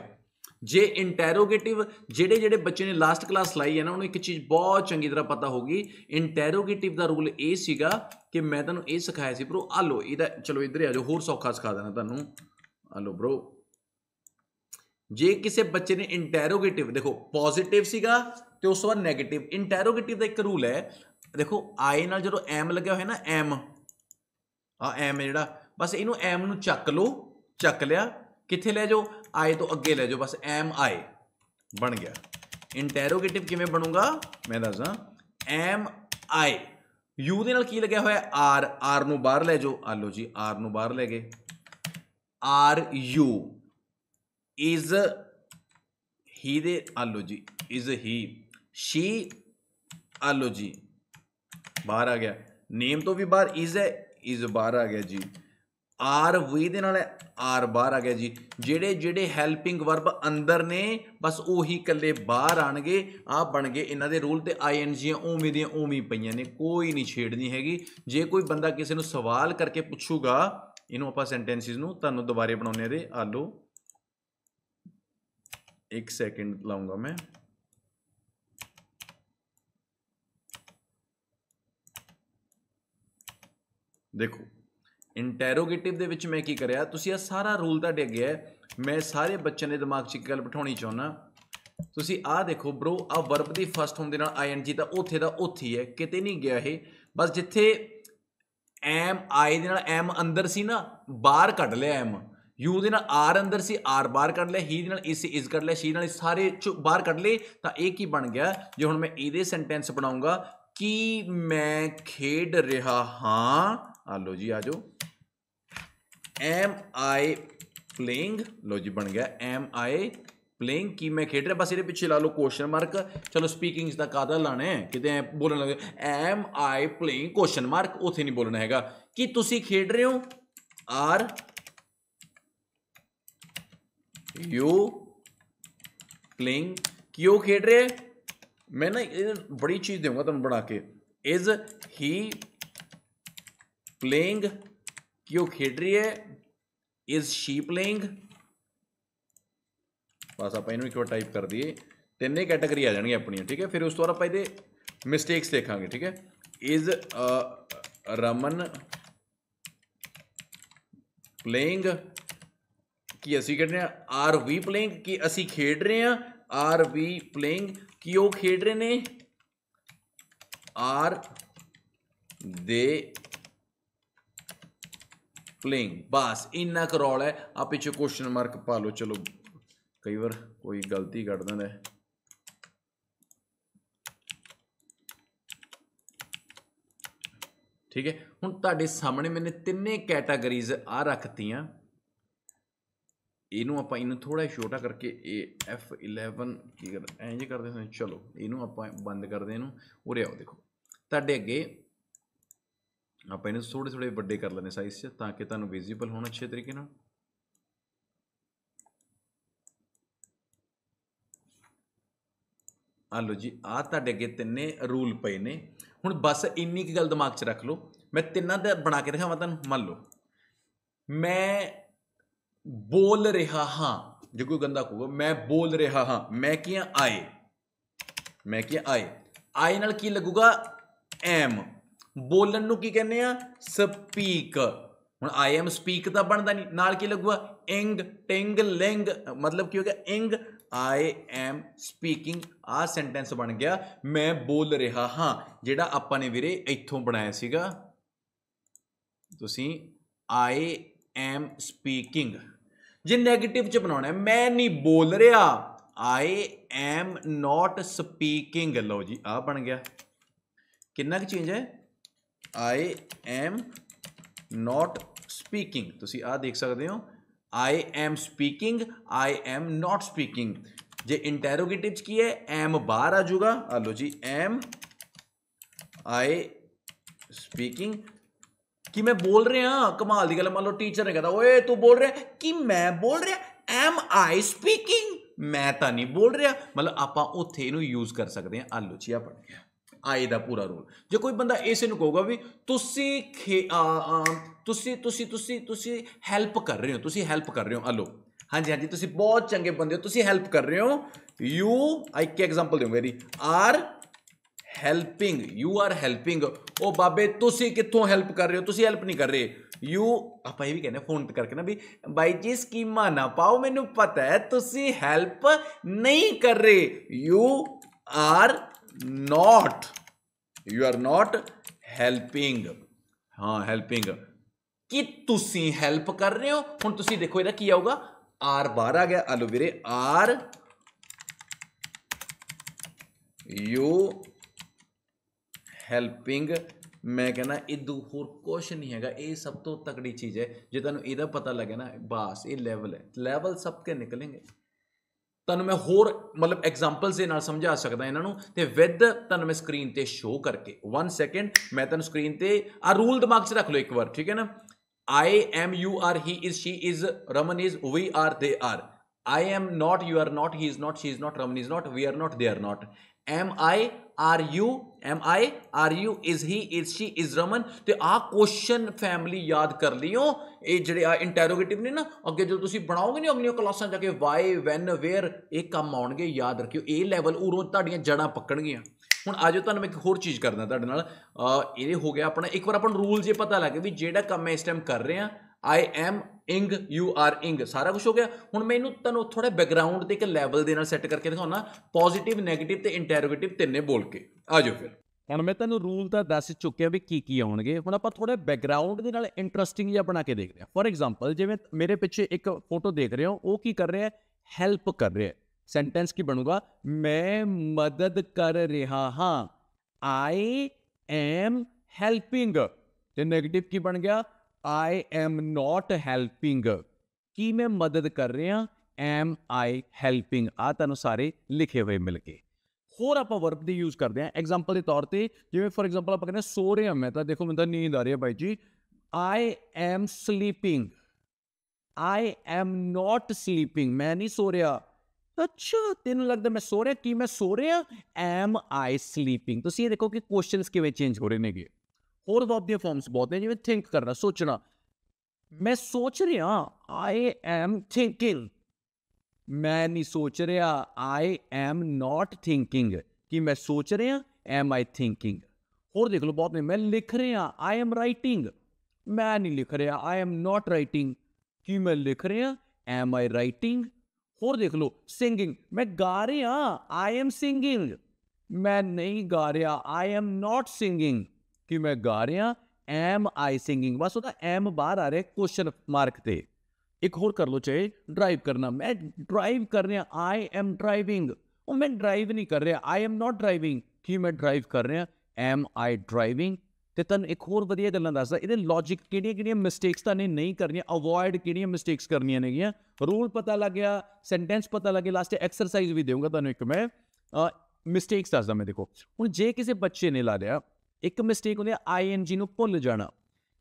ਜੇ ਇੰਟਰੋਗੇਟਿਵ ਜਿਹੜੇ ਜਿਹੜੇ ਬੱਚੇ ਨੇ ਲਾਸਟ ਕਲਾਸ ਲਾਈ ਹੈ ਨਾ ਉਹਨੂੰ ਇੱਕ ਚੀਜ਼ ਬਹੁਤ ਚੰਗੀ ਤਰ੍ਹਾਂ ਪਤਾ ਹੋਗੀ ਇੰਟਰੋਗੇਟਿਵ ਦਾ ਰੂਲ ਇਹ ਸੀਗਾ ਕਿ ਮੈਂ ਤੁਹਾਨੂੰ ਇਹ ਸਿਖਾਇਆ ਸੀ ਬ్రో ਆ ਲਓ ਇਹਦਾ ਚਲੋ ਇਧਰ ਆ ਜਾਓ ਹੋਰ ਸੌਖਾ ਸਿਖਾ ਦੇਣਾ ਤੁਹਾਨੂੰ ਆ ਲਓ ਬ్రో ਜੇ ਕਿਸੇ ਬੱਚੇ ਨੇ ਇੰਟਰੋਗੇਟਿਵ ਦੇਖੋ ਪੋਜ਼ਿਟਿਵ ਸੀਗਾ ਤੇ ਉਸ ਤੋਂ ਬਾਅਦ 네ਗੇਟਿਵ ਇੰਟਰੋਗੇਟਿਵ ਦਾ ਇੱਕ ਰੂਲ ਹੈ ਦੇਖੋ ਆਈ ਨਾਲ ਜਦੋਂ ਐਮ ਲੱਗਿਆ ਹੋਇਆ ਨਾ ਐਮ ਆ ਐਮ ਜਿਹੜਾ ਬਸ ਇਹਨੂੰ ਐਮ ਨੂੰ ਚੱਕ ਲਓ ਚੱਕ ਲਿਆ ਕਿੱਥੇ ਲੈ ਜਾਓ ਆਏ ਤੋਂ ਅੱਗੇ ਲੈ ਜਾਓ ਬਸ ਐਮ ਆਏ ਬਣ ਗਿਆ ਇੰਟਰੋਗੇਟਿਵ ਕਿਵੇਂ ਬਣੂਗਾ ਮੈਂ ਦੱਸਾਂ ਐਮ ਆਈ ਯੂ ਦੇ ਨਾਲ ਕੀ ਲੱਗਿਆ ਹੋਇਆ ਆਰ ਆਰ ਨੂੰ ਬਾਹਰ ਲੈ ਜਾਓ ਆ ਲਓ ਜੀ ਆਰ ਨੂੰ ਬਾਹਰ ਲੈ ਗਏ ਆਰ ਯੂ ਇਜ਼ ਹੀ ਦੇ ਆਲੋ ਜੀ ਇਜ਼ ਹੀ ਸ਼ੀ ਆਲੋ ਜੀ ਬਾਹਰ ਆ ਗਿਆ ਨੇਮ ਤੋਂ ਵੀ ਬਾਹਰ ਇਜ਼ ਹੈ ਇਜ਼ ਬਾਹਰ ਆ ਗਿਆ ਜੀ ਆਰ ਵੀ ਦੇ ਨਾਲ ਆਰ ਬਾਹਰ ਆ ਗਿਆ ਜੀ ਜਿਹੜੇ ਜਿਹੜੇ ਹੈਲਪਿੰਗ ਵਰਬ ਅੰਦਰ ਨੇ ਬਸ ਉਹੀ ਇਕੱਲੇ ਬਾਹਰ ਆਣਗੇ ਆ ਬਣ ਗਏ ਇਹਨਾਂ ਦੇ ਰੂਲ ਤੇ ਆਈਐਨਜੀਆਂ ਉਵੇਂ ਦੀਆਂ ਉਵੇਂ ਪਈਆਂ ਨੇ ਕੋਈ ਨਹੀਂ ਛੇੜਨੀ ਹੈਗੀ ਜੇ ਕੋਈ ਬੰਦਾ ਕਿਸੇ ਨੂੰ ਸਵਾਲ ਕਰਕੇ ਪੁੱਛੂਗਾ ਇਹਨੂੰ ਆਪਾਂ ਸੈਂਟੈਂਸਿਸ ਨੂੰ ਤੁਹਾਨੂੰ ਦੁਬਾਰੇ ਬਣਾਉਣੇ ਦੇ ਆਲੋ एक सेकंड लाऊंगा मैं ਦੇਖੋ ਇੰਟਰੋਗੇਟਿਵ ਦੇ ਵਿੱਚ ਮੈਂ ਕੀ ਕਰਿਆ ਤੁਸੀਂ ਇਹ ਸਾਰਾ ਰੂਲ ਤੁਹਾਡੇ ਡਿੱਗ ਗਿਆ ਮੈਂ ਸਾਰੇ ਬੱਚਿਆਂ ਦੇ ਦਿਮਾਗ 'ਚ ਇੱਕ ਗੱਲ ਬਿਠਾਉਣੀ ਚਾਹੁੰਦਾ ਤੁਸੀਂ ਆਹ ਦੇਖੋ ਬ్రో ਆ ਵਰਬ ਦੀ ਫਸਟ ਫਾਰਮ ਦੇ ਨਾਲ ਆਈਐਨਜੀ ਤਾਂ ਉੱਥੇ ਦਾ ਉੱਥੇ ਹੀ ਹੈ ਕਿਤੇ ਨਹੀਂ ਗਿਆ ਇਹ ਬਸ ਜਿੱਥੇ ਐਮ ਆਈ ਦੇ ਨਾਲ ਐਮ ਅੰਦਰ ਸੀ ਨਾ ਬਾਹਰ ਕੱਢ ਲਿਆ ਐਮ ਯੂ ਦੇ ਨਾਲ ਆਰ ਅੰਦਰ ਸੀ ਆਰ ਬਾਹਰ ਕੱਢ ਲਿਆ ਹੀ ਦੇ ਨਾਲ ਇਸ ਇਸ ਕੱਢ ਲਿਆ ਸ਼ੀ ਨਾਲ ਸਾਰੇ ਬਾਹਰ ਕੱਢ ਲਏ ਤਾਂ ਇਹ ਕੀ ਬਣ ਗਿਆ ਜੇ ਹੁਣ ਮੈਂ ਇਹਦੇ ਸੈਂਟੈਂਸ ਬਣਾਉਂਗਾ ਕਿ ਮੈਂ ਖੇਡ ਰਿਹਾ ਹਾਂ ਆ ਲੋ ਜੀ ਆ ਜਾਓ ਐਮ ਆਈ ਪਲੇਇੰਗ ਲੋ ਜੀ ਬਣ ਗਿਆ ਐਮ ਆਈ ਪਲੇਇੰਗ ਕੀ ਮੈਂ ਖੇਡ ਰਿਹਾ ਬਸ ਇਹਦੇ ਪਿੱਛੇ ਲਾ ਲਓ ਕੁਐਸਚਨ ਮਾਰਕ ਚਲੋ ਸਪੀਕਿੰਗਸ ਦਾ ਕਾਦਾ ਲਾਣਾ ਹੈ ਕਿਤੇ ਬੋਲਣ ਲੱਗੇ am I playing question mark ਉਥੇ ਨਹੀਂ ਬੋਲਣਾ ਹੈਗਾ ਕਿ ਤੁਸੀਂ ਖੇਡ ਰਹੇ ਹੋ ਆਰ ਯੂ ਪਲੇਇੰਗ ਕਿਉਂ ਖੇਡ ਰਹੇ ਮੈਂ ਨਾ ਇਹ ਬੜੀ ਚੀਜ਼ ਦੇਵਾਂਗਾ ਤੁਹਾਨੂੰ ਬਣਾ ਕੇ ਇਜ਼ ਹੀ ਪਲੇਇੰਗ ਕਿਉਂ ਖੇਡ ਰਹੀ ਹੈ ਇਜ਼ ਸ਼ੀ ਪਲੇਇੰਗ ਬਸ ਆਪਾਂ ਇਹਨੂੰ ਇੱਕ ਵਾਰ ਟਾਈਪ ਕਰ ਦਈਏ ਤਿੰਨੇ ਕੈਟਾਗਰੀ ਆ ਜਾਣਗੀਆਂ ਆਪਣੀਆਂ ਠੀਕ ਹੈ ਫਿਰ ਉਸ ਤੋਂ ਬਾਅਦ ਆਪਾਂ ਇਹਦੇ ਮਿਸਟੇਕਸ ਦੇਖਾਂਗੇ ਠੀਕ ਹੈ ਇਜ਼ ਰਮਨ ਪਲੇਇੰਗ ਕਿ ਅਸੀਂ ਕਹਿੰਦੇ ਆ ਆਰ ਵੀ ਪਲੇਇੰਗ ਕਿ ਅਸੀਂ ਖੇਡ ਰਹੇ ਆ ਆਰ ਵੀ ਪਲੇਇੰਗ ਕਿ ਉਹ ਖੇਡ ਰਹੇ ਨੇ ਆਰ ਦੇ ਪਲੇਇੰਗ ਬਸ ਇੰਨਾ ਕੁ ਰੋਲ ਹੈ ਆ ਪਿੱਛੇ ਕੁਐਸਚਨ ਮਾਰਕ ਪਾ ਲਓ ਚਲੋ ਕਈ ਵਾਰ ਕੋਈ ਗਲਤੀ ਕੱਢ ਦਿੰਦਾ ਹੈ ਠੀਕ ਹੈ ਹੁਣ ਤੁਹਾਡੇ ਸਾਹਮਣੇ ਮੈਨੇ ਤਿੰਨੇ ਕੈਟਾਗਰੀਜ਼ ਆ ਰੱਖਤੀਆਂ ਇਹਨੂੰ ਆਪਾਂ ਇਹਨੂੰ ਥੋੜਾ ਛੋਟਾ ਕਰਕੇ ਇਹ F11 ਕੀ ਕਰ ਇੰਜ ਕਰਦੇ ਹਾਂ ਚਲੋ ਇਹਨੂੰ ਆਪਾਂ ਬੰਦ ਕਰਦੇ ਇਹਨੂੰ ਉਰੇ ਆਓ ਦੇਖੋ ਤੁਹਾਡੇ ਅੱਗੇ ਆਪਾਂ ਇਹਨੂੰ ਥੋੜੇ ਥੋੜੇ ਵੱਡੇ ਕਰ ਲੈਨੇ ਸਾਈਜ਼ 'ਚ ਤਾਂ ਕਿ ਤੁਹਾਨੂੰ ਵਿਜ਼ੀਬਲ ਹੋਣ ਅੱਛੇ ਤਰੀਕੇ ਨਾਲ ਆ ਲੋ ਜੀ ਆ ਤੁਹਾਡੇ ਅੱਗੇ ਤਿੰਨੇ ਰੂਲ ਪਏ ਨੇ ਹੁਣ ਬਸ ਇੰਨੀ ਕੀ ਗੱਲ ਦਿਮਾਗ 'ਚ ਰੱਖ ਲਓ ਮੈਂ ਤਿੰਨਾਂ ਦਾ ਬਣਾ ਕੇ ਦਿਖਾਵਾਂ ਤੁਹਾਨੂੰ ਮੰਨ ਲਓ ਮੈਂ ਬੋਲ ਰਿਹਾ ਹਾਂ ਜੇ ਕੋਈ ਗੰਦਾ ਕਹੂਗਾ ਮੈਂ ਬੋਲ ਰਿਹਾ ਹਾਂ ਮੈਂ ਕਿਹਾ ਆਏ ਮੈਂ ਕਿਹਾ ਆਏ ਆਏ ਨਾਲ ਕੀ ਲੱਗੂਗਾ ਐਮ ਬੋਲਣ ਨੂੰ ਕੀ ਕਹਿੰਦੇ ਆ ਸਪੀਕ ਹੁਣ ਆਈ ਐਮ ਸਪੀਕ ਤਾਂ ਬਣਦਾ ਨਹੀਂ ਨਾਲ ਕੀ ਲੱਗੂਗਾ ਇੰਗ ਟਿੰਗ ਲਿੰਗ ਮਤਲਬ ਕੀ ਹੋ ਗਿਆ ਇੰਗ ਆਈ ਐਮ ਸਪੀਕਿੰਗ ਆ ਸੈਂਟੈਂਸ ਬਣ ਗਿਆ ਮੈਂ ਬੋਲ ਰਿਹਾ ਹਾਂ ਜਿਹੜਾ ਆਪਾਂ ਨੇ ਵੀਰੇ ਇੱਥੋਂ ਬਣਾਇਆ ਸੀਗਾ ਤੁਸੀਂ ਆਈ ਐਮ ਸਪੀਕਿੰਗ ਜੇ 네ਗੇਟਿਵ ਚ ਬਣਾਉਣਾ ਮੈਂ ਨਹੀਂ ਬੋਲ ਰਿਹਾ ਆਈ ਐਮ ਨਾਟ ਸਪੀਕਿੰਗ ਲਓ ਜੀ ਆ ਬਣ ਗਿਆ ਕਿੰਨਾ ਕੁ ਚੇਂਜ ਹੈ ਆਈ ਐਮ ਨਾਟ ਸਪੀਕਿੰਗ ਤੁਸੀਂ ਆ ਦੇਖ ਸਕਦੇ ਹੋ I am speaking I am not speaking ਜੇ ਇੰਟਰੋਗੇਟਿਵ ਚ ਕੀ ਹੈ ਐਮ ਬਾਹਰ ਆ ਜਾਊਗਾ ਆ ਲਓ ਜੀ ਐਮ ਆਈ ਸਪੀਕਿੰਗ ਕਿ ਮੈਂ ਬੋਲ ਰਿਹਾ ਕਮਾਲ ਦੀ ਗੱਲ ਮੰਨ ਲਓ ਟੀਚਰ ਨੇ ਕਹਦਾ ਓਏ ਤੂੰ ਬੋਲ ਰਿਹਾ ਕਿ ਮੈਂ ਬੋਲ ਰਿਹਾ ਐਮ ਆਈ ਸਪੀਕਿੰਗ ਮੈਂ ਤਾਂ ਨਹੀਂ ਬੋਲ ਰਿਹਾ ਮਤਲਬ ਆਪਾਂ ਉੱਥੇ ਇਹਨੂੰ ਯੂਜ਼ ਕਰ ਸਕਦੇ ਹਾਂ ਆਲੋਚਿਆ ਬਣ ਗਿਆ ਆਏ ਦਾ ਪੂਰਾ ਰੋਲ ਜੇ ਕੋਈ ਬੰਦਾ ਇਸੇ ਨੂੰ ਕਹੂਗਾ ਵੀ ਤੁਸੀਂ ਤੁਸੀਂ ਤੁਸੀਂ ਤੁਸੀਂ ਤੁਸੀਂ ਹੈਲਪ ਕਰ ਰਹੇ ਹੋ ਤੁਸੀਂ ਹੈਲਪ ਕਰ ਰਹੇ ਹੋ ਆਲੋ ਹਾਂਜੀ ਹਾਂਜੀ ਤੁਸੀਂ ਬਹੁਤ ਚੰਗੇ ਬੰਦੇ ਹੋ ਤੁਸੀਂ ਹੈਲਪ ਕਰ ਰਹੇ ਹੋ ਯੂ ਆਈ ਕੇ ਐਗਜ਼ਾਮਪਲ ਦਿਓ ਮੇਰੀ are helping you are helping ਉਹ ਬਾਬੇ ਤੁਸੀਂ ਕਿੱਥੋਂ ਹੈਲਪ ਕਰ ਰਹੇ ਹੋ ਤੁਸੀਂ ਹੈਲਪ ਨਹੀਂ ਕਰ ਰਹੇ ਯੂ ਆਪਾਂ ਇਹ ਵੀ ਕਹਿੰਦੇ ਫੋਨ ਤੇ ਕਰਕੇ ਨਾ ਵੀ ਬਾਈ ਜੀ ਸਕੀਮਾ ਨਾ ਪਾਓ ਮੈਨੂੰ ਪਤਾ ਹੈ ਤੁਸੀਂ ਹੈਲਪ ਨਹੀਂ ਕਰ ਰਹੇ you are not you are not helping ਹਾਂ ਹੈਲਪਿੰਗ ਕਿ ਤੁਸੀਂ ਹੈਲਪ ਕਰ ਰਹੇ ਹੋ ਹੁਣ ਤੁਸੀਂ ਦੇਖੋ ਇਹਦਾ ਕੀ ਆਊਗਾ ਆਰ ਬਾਹਰ ਆ ਗਿਆ ਆਲੋ ਵੀਰੇ ਆਰ ਯੂ ਹੈਲਪਿੰਗ ਮੈਂ ਕਹਿੰਦਾ ਇਦੋਂ ਹੋਰ ਕੁਝ ਨਹੀਂ ਹੈਗਾ ਇਹ ਸਭ ਤੋਂ ਤਕੜੀ ਚੀਜ਼ ਹੈ ਜੇ ਤੁਹਾਨੂੰ ਇਹਦਾ ਪਤਾ ਲੱਗੇ ਨਾ ਬਾਸ ਇਹ ਲੈਵਲ ਹੈ ਲੈਵਲ ਸਭ ਕੇ ਨਿਕਲेंगे ਤੁਹਾਨੂੰ ਮੈਂ ਹੋਰ ਮਤਲਬ ਐਗਜ਼ਾਮਪਲਸ ਦੇ ਨਾਲ ਸਮਝਾ ਸਕਦਾ ਇਹਨਾਂ ਨੂੰ ਤੇ ਵਿਦ ਤੁਹਾਨੂੰ ਮੈਂ ਸਕਰੀਨ ਤੇ ਸ਼ੋ ਕਰਕੇ 1 ਸੈਕਿੰਡ ਮੈਂ ਤੁਹਾਨੂੰ ਸਕਰੀਨ ਤੇ ਆ ਰੂਲ ਦਿਮਾਗ 'ਚ ਰੱਖ ਲਓ ਇੱਕ ਵਾਰ ਠੀਕ ਹੈ ਨਾ I am you are he is she is Raman is we are they are I am not you are not he is not she is not Raman is not we are not they are not am I are you am I are you is he is she is Raman ਤੇ ਆ question family ਯਾਦ ਕਰ ਲਿਓ ਇਹ ਜਿਹੜੇ ਆ interrogative ਨੇ ਨਾ ਅੱਗੇ ਜਦੋਂ ਤੁਸੀਂ ਬਣਾਓਗੇ ਨਹੀਂ ਅਗਲੀਆਂ ਕਲਾਸਾਂ ਜਾ ਕੇ ਵਾਈ ਵੈਨ ਵੇਅਰ ਇਹ ਕੰਮ ਆਉਣਗੇ ਯਾਦ ਰੱਖਿਓ ਇਹ ਲੈਵਲ ਉਰੋਂ ਤੁਹਾਡੀਆਂ ਜੜਾਂ ਪੱਕਣਗੀਆਂ ਹੁਣ ਆਜੋ ਤੁਹਾਨੂੰ ਮੈਂ ਇੱਕ ਹੋਰ ਚੀਜ਼ ਕਰਦਾ ਤੁਹਾਡੇ ਨਾਲ ਇਹ ਹੋ ਗਿਆ ਆਪਣਾ ਇੱਕ ਵਾਰ ਆਪਾਂ ਨੂੰ ਰੂਲ ਜੇ ਪਤਾ ਲੱਗੇ ਵੀ ਜਿਹੜਾ ਕੰਮ ਮੈਂ ਇਸ ਟਾਈਮ ਕਰ ਰਿਹਾ I am ing you are ing ਸਾਰਾ ਕੁਝ ਹੋ ਗਿਆ ਹੁਣ ਮੈਂ ਇਹਨੂੰ ਤੁਹਾਨੂੰ ਥੋੜਾ ਬੈਕਗ੍ਰਾਉਂਡ ਦੇ ਇੱਕ ਲੈਵਲ ਦੇ ਨਾਲ ਸੈੱਟ ਕਰਕੇ ਦਿਖਾਉਣਾ ਪੋਜ਼ਿਟਿਵ ਨੈਗੇਟਿਵ ਤੇ ਇੰਟਰੋਗੇਟਿਵ ਤਿੰਨੇ ਬੋਲ ਕੇ ਆ ਜਾਓ ਫਿਰ ਹੁਣ ਮੈਂ ਤੁਹਾਨੂੰ ਰੂਲ ਤਾਂ ਦੱਸ ਚੁੱਕਿਆ ਵੀ ਕੀ ਕੀ ਆਉਣਗੇ ਹੁਣ ਆਪਾਂ ਥੋੜਾ ਬੈਕਗ੍ਰਾਉਂਡ ਦੇ ਨਾਲ ਇੰਟਰਸਟਿੰਗ ਜਿਹਾ ਬਣਾ ਕੇ ਦੇਖਦੇ ਹਾਂ ਫੋਰ ਐਗਜ਼ਾਮਪਲ ਜਿਵੇਂ ਮੇਰੇ ਪਿੱਛੇ ਇੱਕ ਫੋਟੋ ਦੇਖ ਰਹੇ ਹੋ ਉਹ ਕੀ ਕਰ ਰਿਹਾ ਹੈ ਹੈਲਪ ਕਰ ਰਿਹਾ ਹੈ ਸੈਂਟੈਂਸ ਕੀ ਬਣੂਗਾ ਮੈਂ ਮਦਦ ਕਰ ਰਿਹਾ ਹਾਂ ਆਈ ਐਮ ਹੈਲਪਿੰਗ ਤੇ 네ਗੇਟਿਵ ਕੀ ਬਣ ਗਿਆ ਆਈ ਐਮ ਨਾਟ ਹੈਲਪਿੰਗ ਕੀ ਮੈਂ ਮਦਦ ਕਰ ਰਿਹਾ ਐਮ ਆਈ ਹੈਲਪਿੰਗ ਆ ਤੁਹਾਨੂੰ ਸਾਰੇ ਲਿਖੇ ਹੋਏ ਮਿਲ ਗਏ ਹੋਰ ਆਪਾਂ ਵਰਬ ਦੀ ਯੂਜ਼ ਕਰਦੇ ਆ ਐਗਜ਼ਾਮਪਲ ਦੇ ਤੌਰ ਤੇ ਜਿਵੇਂ ਫੋਰ ਐਗਜ਼ਾਮਪਲ ਆਪਾਂ ਕਹਿੰਦੇ ਸੋ ਰਿਹਾ ਮੈਂ ਤਾਂ ਦੇਖੋ ਮੈਨੂੰ ਤਾਂ ਨੀਂਦ ਆ ਰਹੀ ਹੈ ਭਾਈ ਜੀ I am sleeping I am not sleeping ਮੈਂ ਨਹੀਂ ਸੋ ਰਿਹਾ ਅੱਛਾ ਤੈਨੂੰ ਲੱਗਦਾ ਮੈਂ ਸੋ ਰਿਹਾ ਕੀ ਮੈਂ ਸੋ ਰਿਹਾ ਐਮ ਆਈ ਸਲੀਪਿੰਗ ਤੁਸੀਂ ਇਹ ਦੇਖੋ ਕਿ ਕੁਐਸਚਨਸ ਕਿਵੇਂ ਚੇਂਜ ਹੋ ਰਹੇ ਨੇਗੇ ਹੋਰ ਵਰਬ ਦੀਆਂ ਫਾਰਮਸ ਬਹੁਤ ਨੇ ਜਿਵੇਂ ਥਿੰਕ ਕਰਨਾ ਸੋਚਣਾ ਮੈਂ ਸੋਚ ਰਿਹਾ ਆਈ ਐਮ ਥਿੰਕਿੰਗ ਮੈਂ ਨਹੀਂ ਸੋਚ ਰਿਹਾ ਆਈ ਐਮ ਨਾਟ ਥਿੰਕਿੰਗ ਕਿ ਮੈਂ ਸੋਚ ਰਿਹਾ ਐਮ ਆਈ ਥਿੰਕਿੰਗ ਹੋਰ ਦੇਖ ਲਓ ਬਹੁਤ ਨੇ ਮੈਂ ਲਿਖ ਰਿਹਾ ਆਈ ਐਮ ਰਾਈਟਿੰਗ ਮੈਂ ਨਹੀਂ ਲਿਖ ਰਿਹਾ ਆਈ ਐਮ ਨਾਟ ਰਾਈਟਿੰਗ ਕਿ ਮੈਂ ਲਿਖ ਰਿਹਾ ਐਮ ਆਈ ਰਾਈਟਿੰਗ ਹੋਰ ਦੇਖ ਲਓ ਸਿੰਗਿੰਗ ਮੈਂ ਗਾ ਰਿਹਾ ਆਈ ਐਮ ਸਿੰਗਿੰਗ ਮੈਂ ਨਹੀਂ ਗਾ ਰਿਹਾ ਆਈ ਐਮ ਨਾਟ ਸਿੰਗਿੰਗ ਕਿ ਮੈਂ ਗਾ ਰਿਹਾ ਐਮ ਆਈ ਸਿੰਗਿੰਗ ਬਸ ਉਹਦਾ ਐਮ ਬਾਹਰ ਆ ਰਿਹਾ ਕੁਐਸਚਨ ਮਾਰਕ ਤੇ ਇੱਕ ਹੋਰ ਕਰ ਲੋ ਚਾਹੇ ਡਰਾਈਵ ਕਰਨਾ ਮੈਂ ਡਰਾਈਵ ਕਰ ਰਿਹਾ ਆਈ ਐਮ ਡਰਾਈਵਿੰਗ ਉਹ ਮੈਂ ਡਰਾਈਵ ਨਹੀਂ ਕਰ ਰਿਹਾ ਆਈ ਐਮ ਨਾਟ ਡਰਾਈਵਿੰਗ ਕਿ ਮੈਂ ਡਰਾਈਵ ਕਰ ਰਿਹਾ ਐਮ ਆਈ ਡਰਾਈਵਿੰਗ ਤੇ ਤਨ ਇੱਕ ਹੋਰ ਵਧੀਆ ਗੱਲਾਂ ਦੱਸਦਾ ਇਹਦੇ ਲੌਜੀਕ ਕਿਹੜੀਆਂ ਕਿਹੜੀਆਂ ਮਿਸਟੇਕਸ ਤਾਂ ਨਹੀਂ ਕਰਨੀਆਂ ਅਵੋਇਡ ਕਿਹੜੀਆਂ ਮਿਸਟੇਕਸ ਕਰਨੀਆਂ ਨੇਗੀਆਂ ਰੂਲ ਪਤਾ ਲੱਗ ਗਿਆ ਸੈਂਟੈਂਸ ਪਤਾ ਲੱਗੇ ਲਾਸਟ ਐਕਸਰਸਾਈਜ਼ ਵੀ ਦੇਵਾਂਗਾ ਤੁਹਾਨੂੰ ਇੱਕ ਮੈਂ ਮਿਸਟੇਕਸ ਦੱਸਦਾ ਮੈਂ ਦੇਖੋ ਹੁਣ ਜੇ ਕਿਸੇ ਬੱਚੇ ਨੇ ਲਾ ਲਿਆ ਇੱਕ ਮਿਸਟੇਕ ਹੁੰਦੀ ਹੈ ਆਈਐਨਜੀ ਨੂੰ ਭੁੱਲ ਜਾਣਾ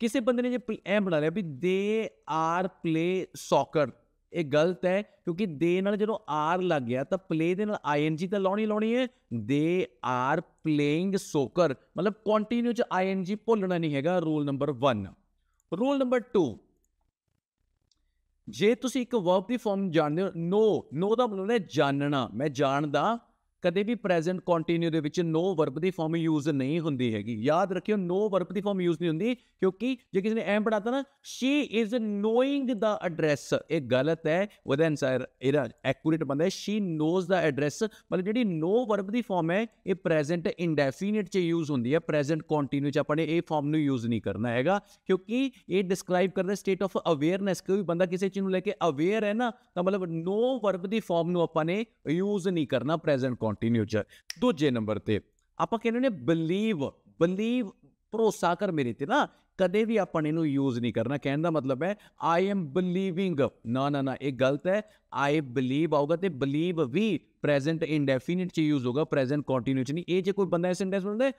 ਕਿਸੇ ਬੰਦੇ ਨੇ ਜੇ ਐਮ ਬਣਾ ਲਿਆ ਵੀ ਦੇ ਆਰ ਪਲੇ ਸੌਕਰ ਇਹ ਗਲਤ ਹੈ ਕਿਉਂਕਿ ਦੇ ਨਾਲ ਜਦੋਂ ਆਰ ਲੱਗ ਗਿਆ ਤਾਂ ਪਲੇ ਦੇ ਨਾਲ ਆਈਐਨਜੀ ਤਾਂ ਲਾਉਣੀ ਲਾਉਣੀ ਹੈ ਦੇ ਆਰ ਪਲੇਇੰਗ ਸੌਕਰ ਮਤਲਬ ਕੰਟੀਨਿਊ ਚ ਆਈਐਨਜੀ ਭੁੱਲਣਾ ਨਹੀਂ ਹੈਗਾ ਰੂਲ ਨੰਬਰ 1 ਰੂਲ ਨੰਬਰ 2 ਜੇ ਤੁਸੀਂ ਇੱਕ ਵਰਬ ਦੀ ਫਾਰਮ ਜਾਣਦੇ ਹੋ ਨੋ ਨੋ ਦਾ ਮਤਲਬ ਹੈ ਜਾਣਨਾ ਮੈਂ ਜਾਣਦਾ ਕਦੇ ਵੀ ਪ੍ਰੈਜ਼ੈਂਟ ਕੰਟੀਨਿਊ ਦੇ ਵਿੱਚ ਨੋ ਵਰਬ ਦੀ ਫਾਰਮ ਯੂਜ਼ ਨਹੀਂ ਹੁੰਦੀ ਹੈਗੀ ਯਾਦ ਰੱਖਿਓ ਨੋ ਵਰਬ ਦੀ ਫਾਰਮ ਯੂਜ਼ ਨਹੀਂ ਹੁੰਦੀ ਕਿਉਂਕਿ ਜੇ ਕਿਸੇ ਨੇ ਐਮ ਪੜਾਤਾ ਨਾ she is knowing the address ਇਹ ਗਲਤ ਹੈ ਉਹਦਾ ਅਨਸਰ ਇਹਦਾ ਐਕੂਰੇਟ ਬੰਦਾ ਹੈ ਸ਼ੀ ਨੋਜ਼ ਦਾ ਐਡਰੈਸ ਮਤਲਬ ਜਿਹੜੀ ਨੋ ਵਰਬ ਦੀ ਫਾਰਮ ਹੈ ਇਹ ਪ੍ਰੈਜ਼ੈਂਟ ਇਨਡੈਫੀਨਿਟ ਚ ਯੂਜ਼ ਹੁੰਦੀ ਹੈ ਪ੍ਰੈਜ਼ੈਂਟ ਕੰਟੀਨਿਊ ਚ ਆਪਾਂ ਨੇ ਇਹ ਫਾਰਮ ਨੂੰ ਯੂਜ਼ ਨਹੀਂ ਕਰਨਾ ਹੈਗਾ ਕਿਉਂਕਿ ਇਹ ਡਿਸਕ੍ਰਾਈਬ ਕਰਦਾ ਸਟੇਟ ਆਫ ਅਵੇਅਰਨੈਸ ਕੋਈ ਬੰਦਾ ਕਿਸੇ ਚੀਜ਼ ਨੂੰ ਲੈ ਕੇ ਅਵੇਅਰ ਹੈ ਨਾ ਤਾਂ ਮਤਲਬ ਨੋ ਵਰਬ ਦੀ ਫਾਰਮ ਨੂੰ ਆਪਾਂ ਨੇ ਯੂਜ਼ ਨਹੀਂ ਕਰਨਾ ਪ੍ਰੈਜ਼ੈਂਟ ਕੰਟੀਨਿਊ ਚ ਦੂਜੇ ਨੰਬਰ ਤੇ ਆਪਾਂ ਕਹਿੰਦੇ ਨੇ ਬਲੀਵ ਬਲੀਵ ਭਰੋਸਾ ਕਰ ਮੇਰੇ ਤੇ ਨਾ ਕਦੇ ਵੀ ਆਪਾਂ ਇਹਨੂੰ ਯੂਜ਼ ਨਹੀਂ ਕਰਨਾ ਕਹਿਣ ਦਾ ਮਤਲਬ ਹੈ ਆਈ ਏਮ ਬਲੀਵਿੰਗ ਨਾ ਨਾ ਨਾ ਇਹ ਗਲਤ ਹੈ ਆਈ ਬਲੀਵ ਆਊਗਾ ਤੇ ਬਲੀਵ ਵੀ ਪ੍ਰੈਜ਼ੈਂਟ ਇਨਡੈਫੀਨਿਟ ਚ ਯੂਜ਼ ਹੋਗਾ ਪ੍ਰੈਜ਼ੈਂਟ ਕੰਟੀਨਿਊ ਚ ਨਹੀਂ ਇਹ ਜੇ ਕੋਈ ਬੰਦਾ ਇਹ ਸੈਂਟੈਂਸ ਬਣਦਾ